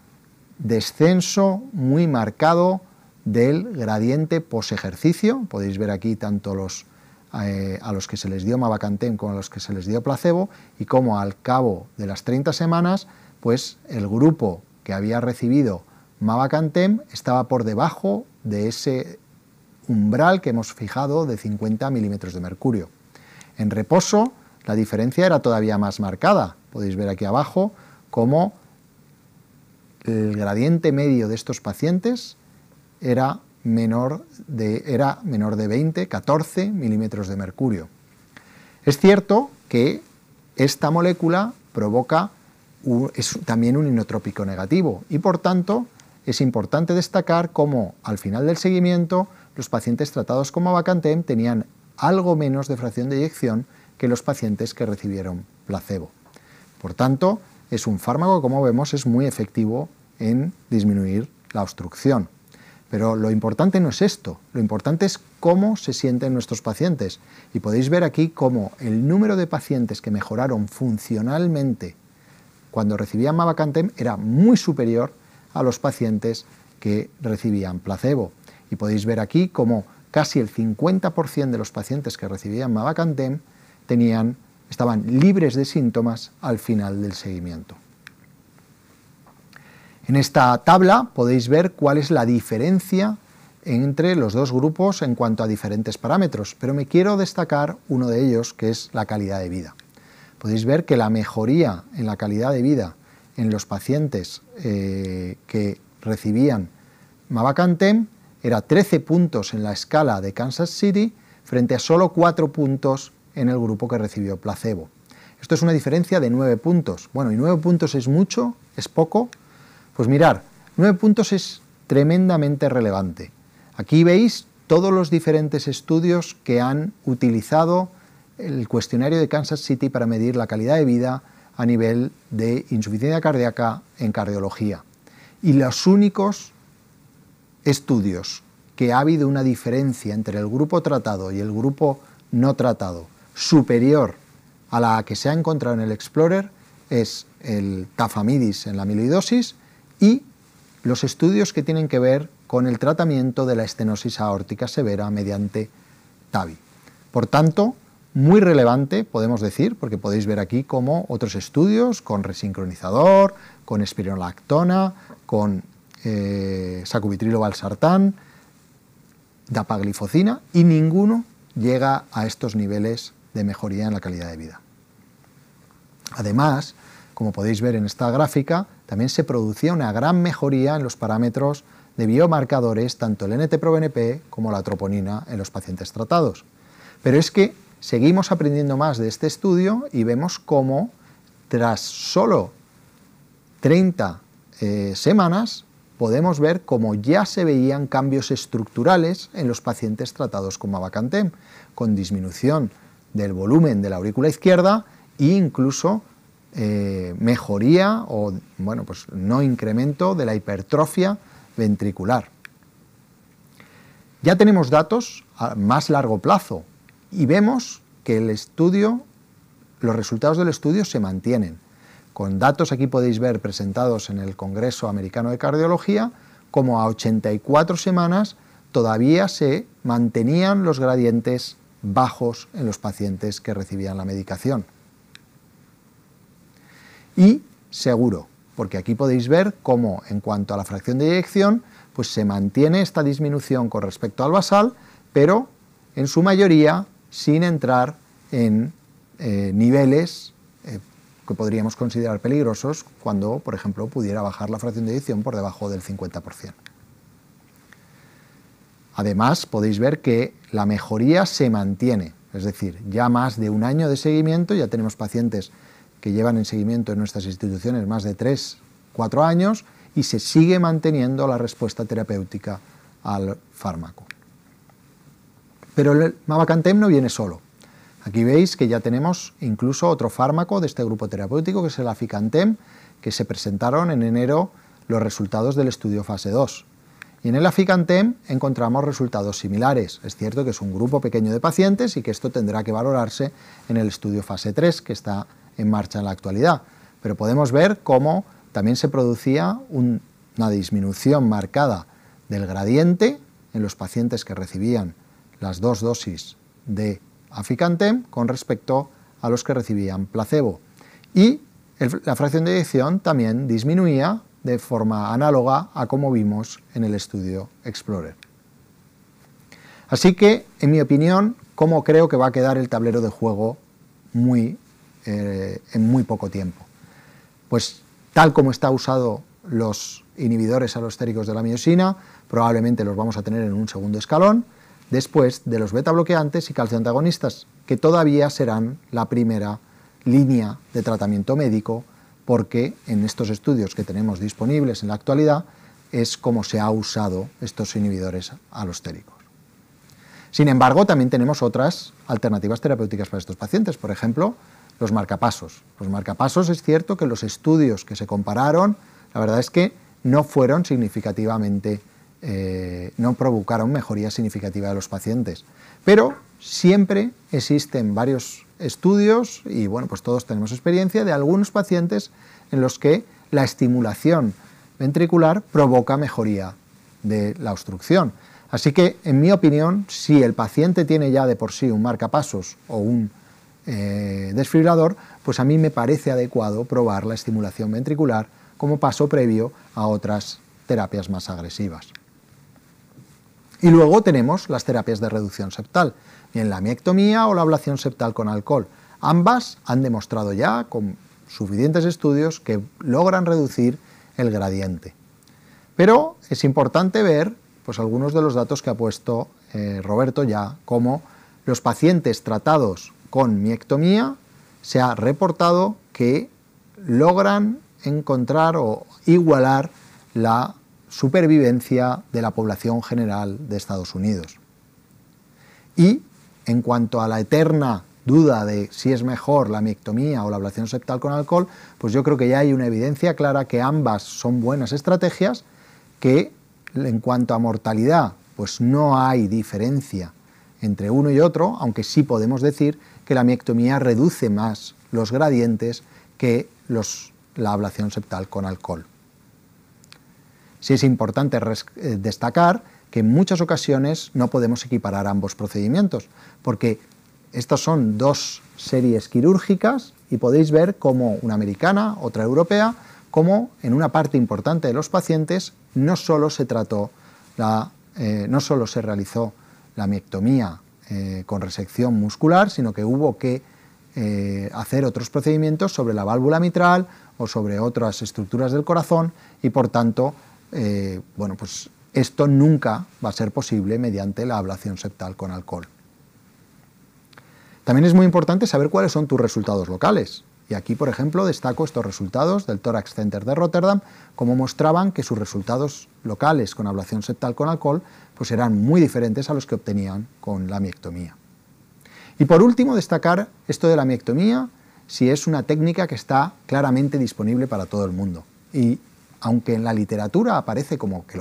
descenso muy marcado del gradiente posejercicio. Podéis ver aquí tanto los, eh, a los que se les dio mavacantem como a los que se les dio placebo y como al cabo de las 30 semanas, pues el grupo que había recibido Mabacantem estaba por debajo de ese umbral que hemos fijado de 50 milímetros de mercurio. En reposo, la diferencia era todavía más marcada. Podéis ver aquí abajo cómo el gradiente medio de estos pacientes era menor de, era menor de 20, 14 milímetros de mercurio. Es cierto que esta molécula provoca también un inotrópico negativo y por tanto es importante destacar cómo, al final del seguimiento, los pacientes tratados con Mavacantem tenían algo menos de fracción de eyección que los pacientes que recibieron placebo. Por tanto, es un fármaco que, como vemos, es muy efectivo en disminuir la obstrucción. Pero lo importante no es esto, lo importante es cómo se sienten nuestros pacientes. Y podéis ver aquí cómo el número de pacientes que mejoraron funcionalmente cuando recibían Mavacantem era muy superior a los pacientes que recibían placebo. Y podéis ver aquí cómo casi el 50% de los pacientes que recibían Mavacantem tenían, estaban libres de síntomas al final del seguimiento. En esta tabla podéis ver cuál es la diferencia entre los dos grupos en cuanto a diferentes parámetros, pero me quiero destacar uno de ellos, que es la calidad de vida. Podéis ver que la mejoría en la calidad de vida en los pacientes eh, que recibían Mavacantem era 13 puntos en la escala de Kansas City frente a solo 4 puntos en el grupo que recibió placebo. Esto es una diferencia de 9 puntos. Bueno, ¿y 9 puntos es mucho? ¿Es poco? Pues mirar, 9 puntos es tremendamente relevante. Aquí veis todos los diferentes estudios que han utilizado el cuestionario de Kansas City para medir la calidad de vida, a nivel de insuficiencia cardíaca en cardiología. Y los únicos estudios que ha habido una diferencia entre el grupo tratado y el grupo no tratado superior a la que se ha encontrado en el Explorer es el tafamidis en la amiloidosis y los estudios que tienen que ver con el tratamiento de la estenosis aórtica severa mediante TAVI. Por tanto, muy relevante, podemos decir, porque podéis ver aquí cómo otros estudios con resincronizador, con espironolactona, con eh, sacubitrilo valsartán, dapaglifocina, y ninguno llega a estos niveles de mejoría en la calidad de vida. Además, como podéis ver en esta gráfica, también se producía una gran mejoría en los parámetros de biomarcadores, tanto el NT-proBNP como la troponina en los pacientes tratados. Pero es que Seguimos aprendiendo más de este estudio y vemos cómo tras solo 30 eh, semanas podemos ver cómo ya se veían cambios estructurales en los pacientes tratados con Mavacantem, con disminución del volumen de la aurícula izquierda e incluso eh, mejoría o bueno, pues no incremento de la hipertrofia ventricular. Ya tenemos datos a más largo plazo y vemos que el estudio, los resultados del estudio se mantienen. Con datos aquí podéis ver presentados en el Congreso Americano de Cardiología, como a 84 semanas todavía se mantenían los gradientes bajos en los pacientes que recibían la medicación. Y seguro, porque aquí podéis ver cómo en cuanto a la fracción de dirección, pues se mantiene esta disminución con respecto al basal, pero en su mayoría sin entrar en eh, niveles eh, que podríamos considerar peligrosos cuando, por ejemplo, pudiera bajar la fracción de edición por debajo del 50%. Además, podéis ver que la mejoría se mantiene, es decir, ya más de un año de seguimiento, ya tenemos pacientes que llevan en seguimiento en nuestras instituciones más de 3, 4 años y se sigue manteniendo la respuesta terapéutica al fármaco. Pero el mavacantem no viene solo. Aquí veis que ya tenemos incluso otro fármaco de este grupo terapéutico, que es el aficantem, que se presentaron en enero los resultados del estudio fase 2. Y en el aficantem encontramos resultados similares. Es cierto que es un grupo pequeño de pacientes y que esto tendrá que valorarse en el estudio fase 3, que está en marcha en la actualidad. Pero podemos ver cómo también se producía una disminución marcada del gradiente en los pacientes que recibían las dos dosis de aficantem con respecto a los que recibían placebo. Y la fracción de edición también disminuía de forma análoga a como vimos en el estudio Explorer. Así que, en mi opinión, cómo creo que va a quedar el tablero de juego muy, eh, en muy poco tiempo. Pues tal como está usado los inhibidores alostéricos de la miosina, probablemente los vamos a tener en un segundo escalón, después de los beta bloqueantes y calcioantagonistas, que todavía serán la primera línea de tratamiento médico, porque en estos estudios que tenemos disponibles en la actualidad es como se ha usado estos inhibidores alostéricos. Sin embargo, también tenemos otras alternativas terapéuticas para estos pacientes, por ejemplo, los marcapasos. Los marcapasos es cierto que los estudios que se compararon, la verdad es que no fueron significativamente eh, no provocaron mejoría significativa de los pacientes. Pero siempre existen varios estudios, y bueno, pues todos tenemos experiencia, de algunos pacientes en los que la estimulación ventricular provoca mejoría de la obstrucción. Así que, en mi opinión, si el paciente tiene ya de por sí un marcapasos o un eh, desfibrilador, pues a mí me parece adecuado probar la estimulación ventricular como paso previo a otras terapias más agresivas. Y luego tenemos las terapias de reducción septal, bien la miectomía o la ablación septal con alcohol. Ambas han demostrado ya con suficientes estudios que logran reducir el gradiente. Pero es importante ver pues, algunos de los datos que ha puesto eh, Roberto ya, como los pacientes tratados con miectomía se ha reportado que logran encontrar o igualar la supervivencia de la población general de Estados Unidos. Y en cuanto a la eterna duda de si es mejor la miectomía o la ablación septal con alcohol, pues yo creo que ya hay una evidencia clara que ambas son buenas estrategias, que en cuanto a mortalidad, pues no hay diferencia entre uno y otro, aunque sí podemos decir que la miectomía reduce más los gradientes que los, la ablación septal con alcohol. Sí es importante eh, destacar que en muchas ocasiones no podemos equiparar ambos procedimientos, porque estas son dos series quirúrgicas y podéis ver como una americana, otra europea, como en una parte importante de los pacientes no solo se trató eh, no solo se realizó la miectomía eh, con resección muscular, sino que hubo que hacer otros procedimientos sobre la válvula mitral o sobre otras estructuras del corazón y por tanto eh, bueno, pues esto nunca va a ser posible mediante la ablación septal con alcohol. También es muy importante saber cuáles son tus resultados locales. Y aquí, por ejemplo, destaco estos resultados del Thorax Center de Rotterdam, como mostraban que sus resultados locales con ablación septal con alcohol pues eran muy diferentes a los que obtenían con la miectomía. Y por último, destacar esto de la miectomía, si es una técnica que está claramente disponible para todo el mundo. Y aunque en la literatura aparece como que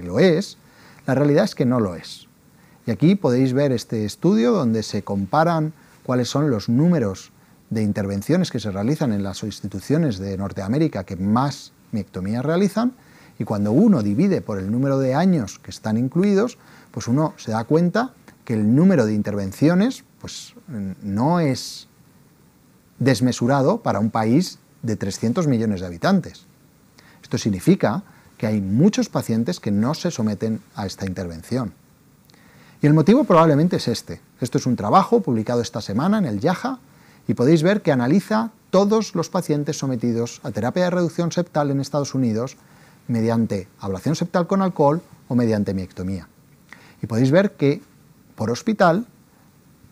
lo, es, la realidad es que no lo es. Y aquí podéis ver este estudio donde se comparan cuáles son los números de intervenciones que se realizan en las instituciones de Norteamérica que más miectomías realizan, y cuando uno divide por el número de años que están incluidos, pues uno se da cuenta que el número de intervenciones pues, no es desmesurado para un país de 300 millones de habitantes. Esto significa que hay muchos pacientes que no se someten a esta intervención. Y el motivo probablemente es este. Esto es un trabajo publicado esta semana en el YAJA y podéis ver que analiza todos los pacientes sometidos a terapia de reducción septal en Estados Unidos mediante ablación septal con alcohol o mediante miectomía. Y podéis ver que por hospital,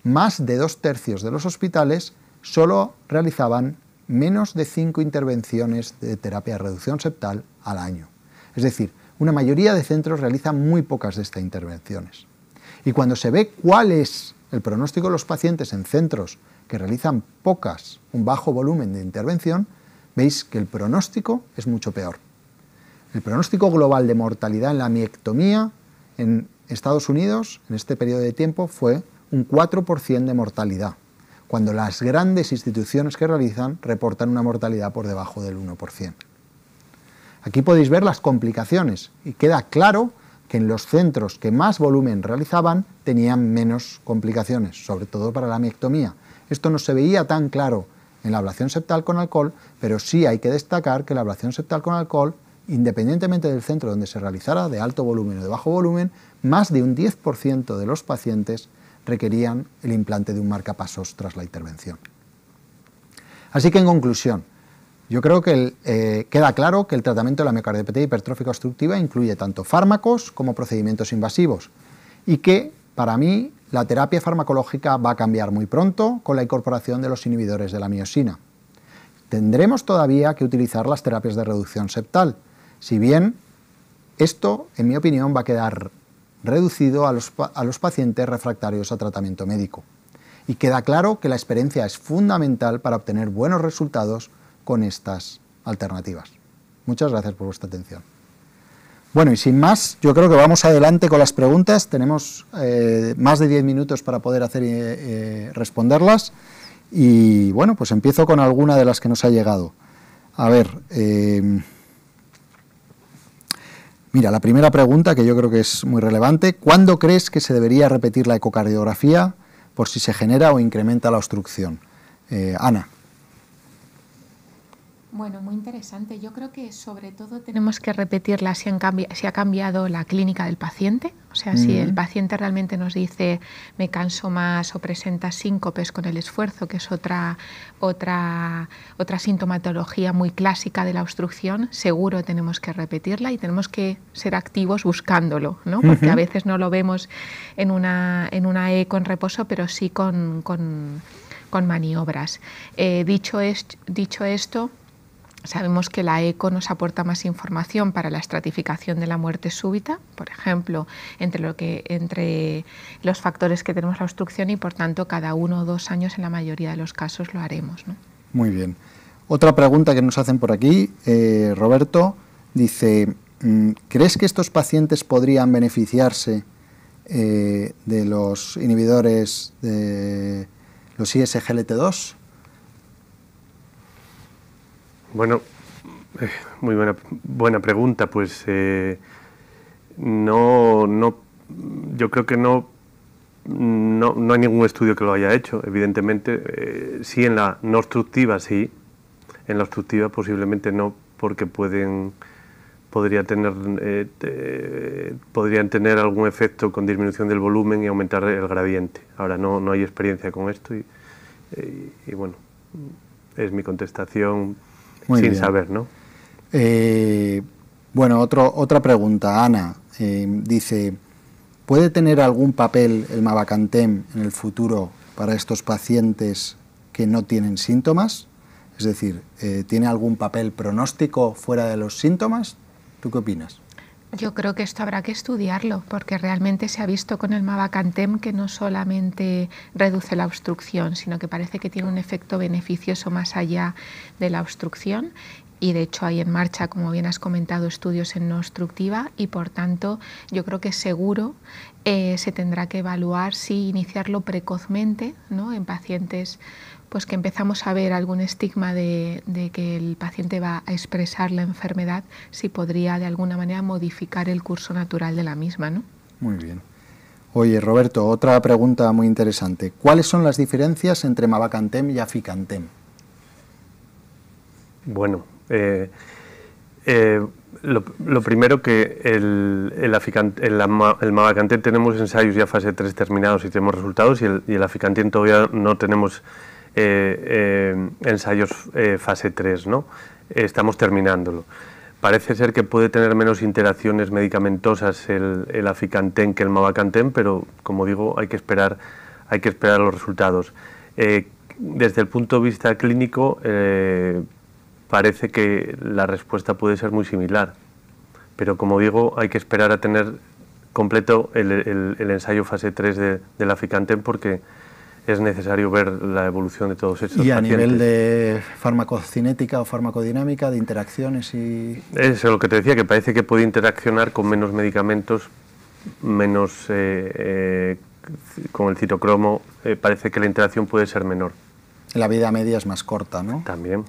más de dos tercios de los hospitales solo realizaban menos de 5 intervenciones de terapia de reducción septal al año. Es decir, una mayoría de centros realizan muy pocas de estas intervenciones. Y cuando se ve cuál es el pronóstico de los pacientes en centros que realizan pocas, un bajo volumen de intervención, veis que el pronóstico es mucho peor. El pronóstico global de mortalidad en la miectomía en Estados Unidos en este periodo de tiempo fue un 4% de mortalidad cuando las grandes instituciones que realizan reportan una mortalidad por debajo del 1%. Aquí podéis ver las complicaciones y queda claro que en los centros que más volumen realizaban tenían menos complicaciones, sobre todo para la miectomía. Esto no se veía tan claro en la ablación septal con alcohol, pero sí hay que destacar que la ablación septal con alcohol, independientemente del centro donde se realizara, de alto volumen o de bajo volumen, más de un 10% de los pacientes requerían el implante de un marcapasos tras la intervención. Así que en conclusión, yo creo que eh, queda claro que el tratamiento de la miocardiopatía hipertrófica obstructiva incluye tanto fármacos como procedimientos invasivos y que, para mí, la terapia farmacológica va a cambiar muy pronto con la incorporación de los inhibidores de la miosina. Tendremos todavía que utilizar las terapias de reducción septal, si bien esto, en mi opinión, va a quedar reducido a los, a los pacientes refractarios a tratamiento médico. Y queda claro que la experiencia es fundamental para obtener buenos resultados con estas alternativas. Muchas gracias por vuestra atención. Bueno, y sin más, yo creo que vamos adelante con las preguntas. Tenemos eh, más de 10 minutos para poder hacer, eh, eh, responderlas. Y bueno, pues empiezo con alguna de las que nos ha llegado. A ver, Mira, la primera pregunta que yo creo que es muy relevante, ¿cuándo crees que se debería repetir la ecocardiografía por si se genera o incrementa la obstrucción? Eh, Ana. Bueno, muy interesante. Yo creo que sobre todo tenemos que repetirla si, ha cambiado la clínica del paciente. O sea, si el paciente realmente nos dice me canso más o presenta síncopes con el esfuerzo, que es otra, otra, otra sintomatología muy clásica de la obstrucción, seguro tenemos que repetirla y tenemos que ser activos buscándolo, porque a veces no lo vemos en una, en una E con reposo, pero sí con, maniobras. Eh, dicho, es, dicho esto, Sabemos que la ECO nos aporta más información para la estratificación de la muerte súbita, por ejemplo, entre, los factores que tenemos la obstrucción y, por tanto, cada uno o dos años en la mayoría de los casos lo haremos. Muy bien. Otra pregunta que nos hacen por aquí, eh, Roberto, dice, mm, ¿crees que estos pacientes podrían beneficiarse eh, de los inhibidores de los ISGLT2? Bueno, eh, muy buena, buena pregunta. Pues eh, no, no, yo creo que no, no, no, hay ningún estudio que lo haya hecho, evidentemente. si eh, sí, en la no obstructiva sí, en la obstructiva posiblemente no, porque pueden podría tener podrían tener algún efecto con disminución del volumen y aumentar el gradiente. Ahora no, no hay experiencia con esto y bueno, es mi contestación sin saber, ¿no? Eh, bueno, otra pregunta, Ana. Eh, dice, ¿puede tener algún papel el Mavacantem en el futuro para estos pacientes que no tienen síntomas? Es decir, eh, ¿tiene algún papel pronóstico fuera de los síntomas? ¿Tú qué opinas? Yo creo que esto habrá que estudiarlo, porque realmente se ha visto con el Mavacantem que no solamente reduce la obstrucción, sino que parece que tiene un efecto beneficioso más allá de la obstrucción. Y de hecho hay en marcha, como bien has comentado, estudios en no obstructiva y por tanto yo creo que seguro eh, se tendrá que evaluar si iniciarlo precozmente ¿no? en pacientes pues que empezamos a ver algún estigma de, que el paciente va a expresar la enfermedad, si podría de alguna manera modificar el curso natural de la misma. ¿no? Muy bien. Oye, Roberto, otra pregunta muy interesante. ¿Cuáles son las diferencias entre Mavacantem y Aficantem? Bueno, eh, eh, lo, primero que el, el, tenemos ensayos ya fase 3 terminados y tenemos resultados y el, y el Aficantem todavía no tenemos eh, eh, ensayos eh, fase 3, ¿no? Estamos terminándolo. Parece ser que puede tener menos interacciones medicamentosas el, el aficantén que el mavacantén, pero como digo, hay que esperar, hay que esperar los resultados. desde el punto de vista clínico, parece que la respuesta puede ser muy similar, pero como digo, hay que esperar a tener completo el, ensayo fase 3 del aficantén porque es necesario ver la evolución de todos estos Y a nivel de farmacocinética o farmacodinámica, de interacciones y... Es lo que te decía, que parece que puede interaccionar con menos medicamentos, menos eh, eh, con el citocromo, eh, parece que la interacción puede ser menor. La vida media es más corta, ¿no? También.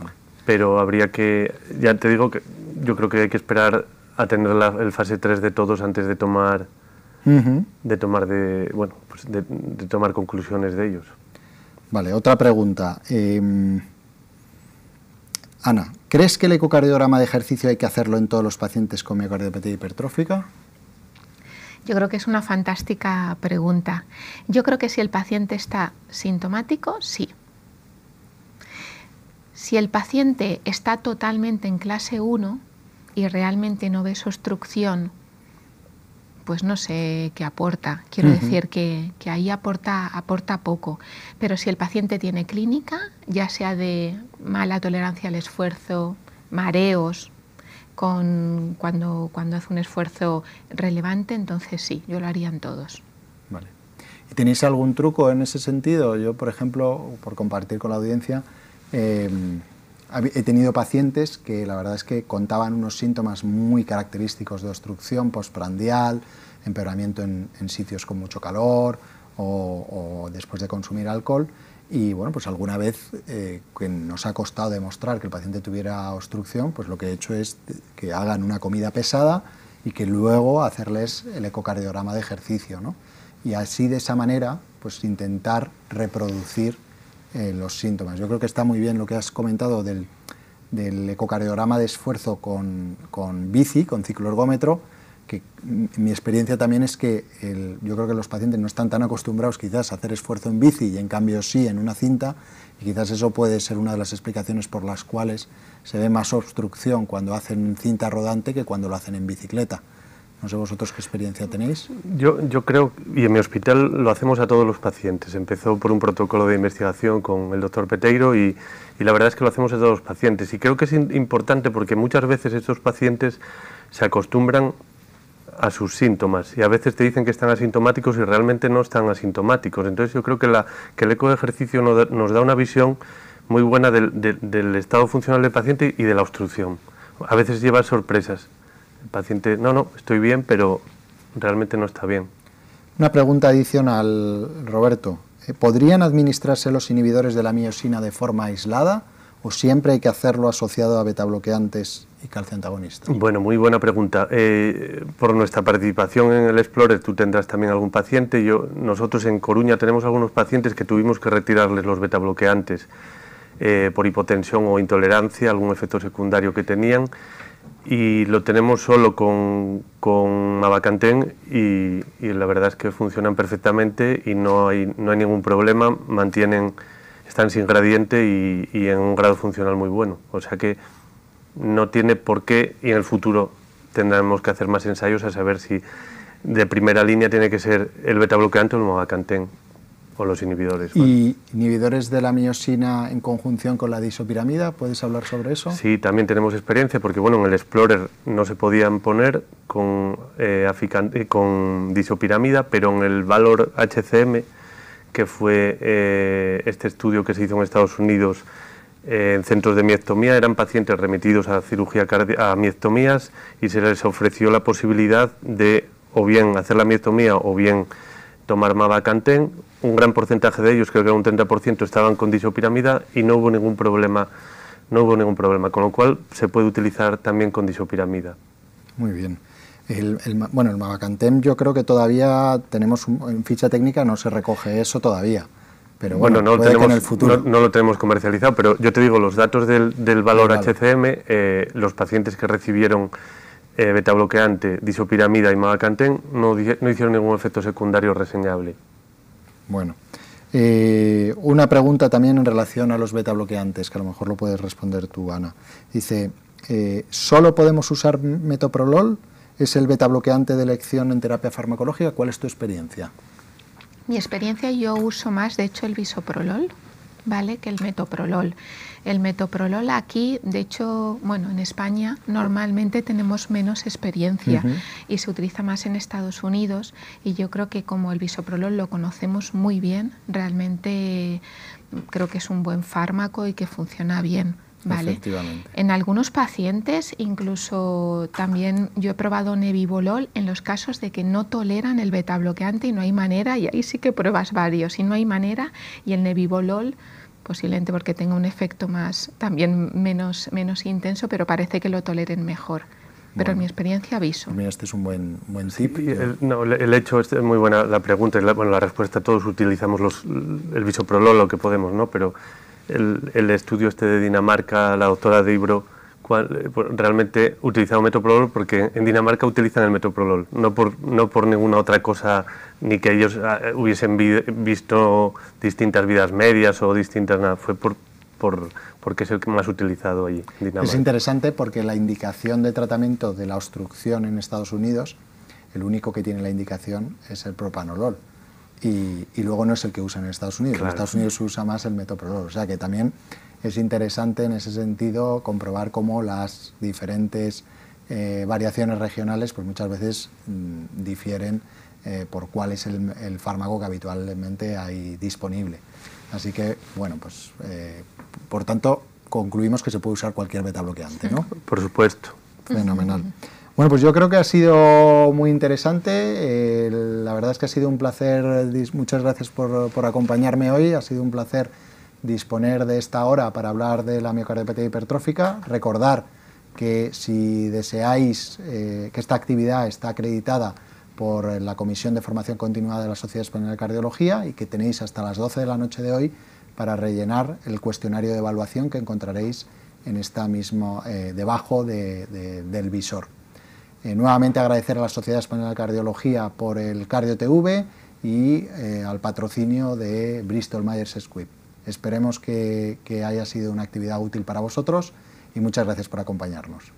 Ah. Pero habría que, ya te digo que yo creo que hay que esperar a tener la, el fase 3 de todos antes de tomar de tomar de, bueno, pues de, tomar conclusiones de ellos. Vale, otra pregunta. Em, Ana, ¿crees que el ecocardiograma de ejercicio hay que hacerlo en todos los pacientes con miocardiopatía hipertrófica? Yo creo que es una fantástica pregunta. Yo creo que si el paciente está sintomático, sí. Si el paciente está totalmente en clase 1 y realmente no ve obstrucción pues no sé qué aporta. Quiero decir que, ahí aporta, aporta poco. Pero si el paciente tiene clínica, ya sea de mala tolerancia al esfuerzo, mareos, con, cuando, cuando hace un esfuerzo relevante, entonces sí, yo lo harían todos. Vale. ¿Y tenéis algún truco en ese sentido? Yo, por ejemplo, por compartir con la audiencia, em, he tenido pacientes que la verdad es que contaban unos síntomas muy característicos de obstrucción postprandial, empeoramiento en, sitios con mucho calor o, después de consumir alcohol. Y bueno, pues alguna vez eh, que nos ha costado demostrar que el paciente tuviera obstrucción, pues lo que he hecho es que hagan una comida pesada y que luego hacerles el ecocardiograma de ejercicio. ¿no? Y así de esa manera, pues intentar reproducir eh, los síntomas. Yo creo que está muy bien lo que has comentado del, ecocardiograma de esfuerzo con, bici, con cicloergómetro, que mi experiencia también es que yo creo que los pacientes no están tan acostumbrados quizás a hacer esfuerzo en bici y en cambio sí en una cinta, y quizás eso puede ser una de las explicaciones por las cuales se ve más obstrucción cuando hacen cinta rodante que cuando lo hacen en bicicleta. No sé vosotros qué experiencia tenéis. Yo, yo creo, y en mi hospital lo hacemos a todos los pacientes. Empezó por un protocolo de investigación con el doctor Peteiro y, la verdad es que lo hacemos a todos los pacientes. Y creo que es importante porque muchas veces estos pacientes se acostumbran a sus síntomas y a veces te dicen que están asintomáticos y realmente no están asintomáticos. Entonces yo creo que, la, que el eco de ejercicio nos da una visión muy buena del estado funcional del paciente y de la obstrucción. A veces lleva sorpresas paciente, no, no, estoy bien, pero realmente no está bien. Una pregunta adicional, Roberto. Eh, ¿Podrían administrarse los inhibidores de la miosina de forma aislada o siempre hay que hacerlo asociado a betabloqueantes y calcioantagonistas? Bueno, muy buena pregunta. Eh, por nuestra participación en el Explorer, tú tendrás también algún paciente. Yo, nosotros en Coruña tenemos algunos pacientes que tuvimos que retirarles los betabloqueantes eh, por hipotensión o intolerancia, algún efecto secundario que tenían y lo tenemos solo con, con y, la verdad es que funcionan perfectamente y no hay, no hay ningún problema, mantienen, están sin gradiente y, en un grado funcional muy bueno. O sea que no tiene por qué y en el futuro tendremos que hacer más ensayos a saber si de primera línea tiene que ser el beta bloqueante o el Avacantén. O los inhibidores. ¿Y inhibidores de la miosina en conjunción con la disopiramida? ¿Puedes hablar sobre eso? Sí, también tenemos experiencia porque bueno, en el Explorer no se podían poner con, eh, eh con disopiramida, pero en el Valor HCM, que fue eh, este estudio que se hizo en Estados Unidos eh, en centros de miectomía, eran pacientes remitidos a cirugía a miectomías y se les ofreció la posibilidad de o bien hacer la miectomía o bien tomar mavacantén un gran porcentaje de ellos, creo que un 30%, estaban con disopiramida y no hubo ningún problema, no hubo ningún problema, con lo cual se puede utilizar también con disopiramida. Muy bien. bueno, el Mavacantem yo creo que todavía tenemos en ficha técnica no se recoge eso todavía. Pero bueno, no, en el futuro. No, lo tenemos comercializado, pero yo te digo, los datos del, valor HCM, eh, los pacientes que recibieron eh, beta bloqueante, disopiramida y Mavacantem no hicieron ningún efecto secundario reseñable. Bueno. Eh, una pregunta también en relación a los beta bloqueantes, que a lo mejor lo puedes responder tú, Ana. Dice, eh, ¿solo podemos usar metoprolol? ¿Es el beta bloqueante de elección en terapia farmacológica? ¿Cuál es tu experiencia? Mi experiencia yo uso más, de hecho, el bisoprolol, ¿vale? Que el metoprolol. El metoprolol aquí, de hecho, bueno, en España normalmente tenemos menos experiencia y se utiliza más en Estados Unidos y yo creo que como el bisoprolol lo conocemos muy bien, realmente creo que es un buen fármaco y que funciona bien. ¿vale? En algunos pacientes, incluso también yo he probado nebivolol en los casos de que no toleran el beta bloqueante y no hay manera, y ahí sí que pruebas varios, y no hay manera, y el nebivolol posiblemente porque tenga un efecto más, también menos, menos intenso, pero parece que lo toleren mejor. Pero en mi experiencia aviso. este es un buen, buen eh, el, no, el hecho este es muy buena la pregunta, la, bueno, la respuesta, todos utilizamos los, el bisoprolol lo que podemos, ¿no? Pero el, el, estudio este de Dinamarca, la doctora de Ibro, eh, realmente utilizado metoprolol porque en Dinamarca utilizan el metoprolol, no por, no por ninguna otra cosa, ni que ellos ah, eh, hubiesen visto distintas vidas medias o distintas nada, fue por, por, porque es el que más utilizado allí. En Dinamarca. Es interesante porque la indicación de tratamiento de la obstrucción en Estados Unidos, el único que tiene la indicación es el propanolol. Y, luego no es el que usan en Estados Unidos. En Estados Unidos se usa más el metoprolol. O sea que también es interesante en ese sentido comprobar cómo las diferentes eh, variaciones regionales pues muchas veces mm, difieren eh, por cuál es el, fármaco que habitualmente hay disponible. Así que, bueno, pues eh, por tanto concluimos que se puede usar cualquier beta bloqueante, ¿no? Por supuesto. Fenomenal. Bueno, pues yo creo que ha sido muy interesante. la verdad es que ha sido un placer. Muchas gracias por, por acompañarme hoy. Ha sido un placer disponer de esta hora para hablar de la miocardiopatía hipertrófica, recordar que si deseáis eh, que esta actividad está acreditada por la Comisión de Formación Continuada de la Sociedad Española de Cardiología y que tenéis hasta las 12 de la noche de hoy para rellenar el cuestionario de evaluación que encontraréis en esta mismo, eh, debajo del visor. Eh, nuevamente agradecer a la Sociedad Española de Cardiología por el Cardio TV y al patrocinio de Bristol Myers Squibb. Esperemos que, haya sido una actividad útil para vosotros y muchas gracias por acompañarnos.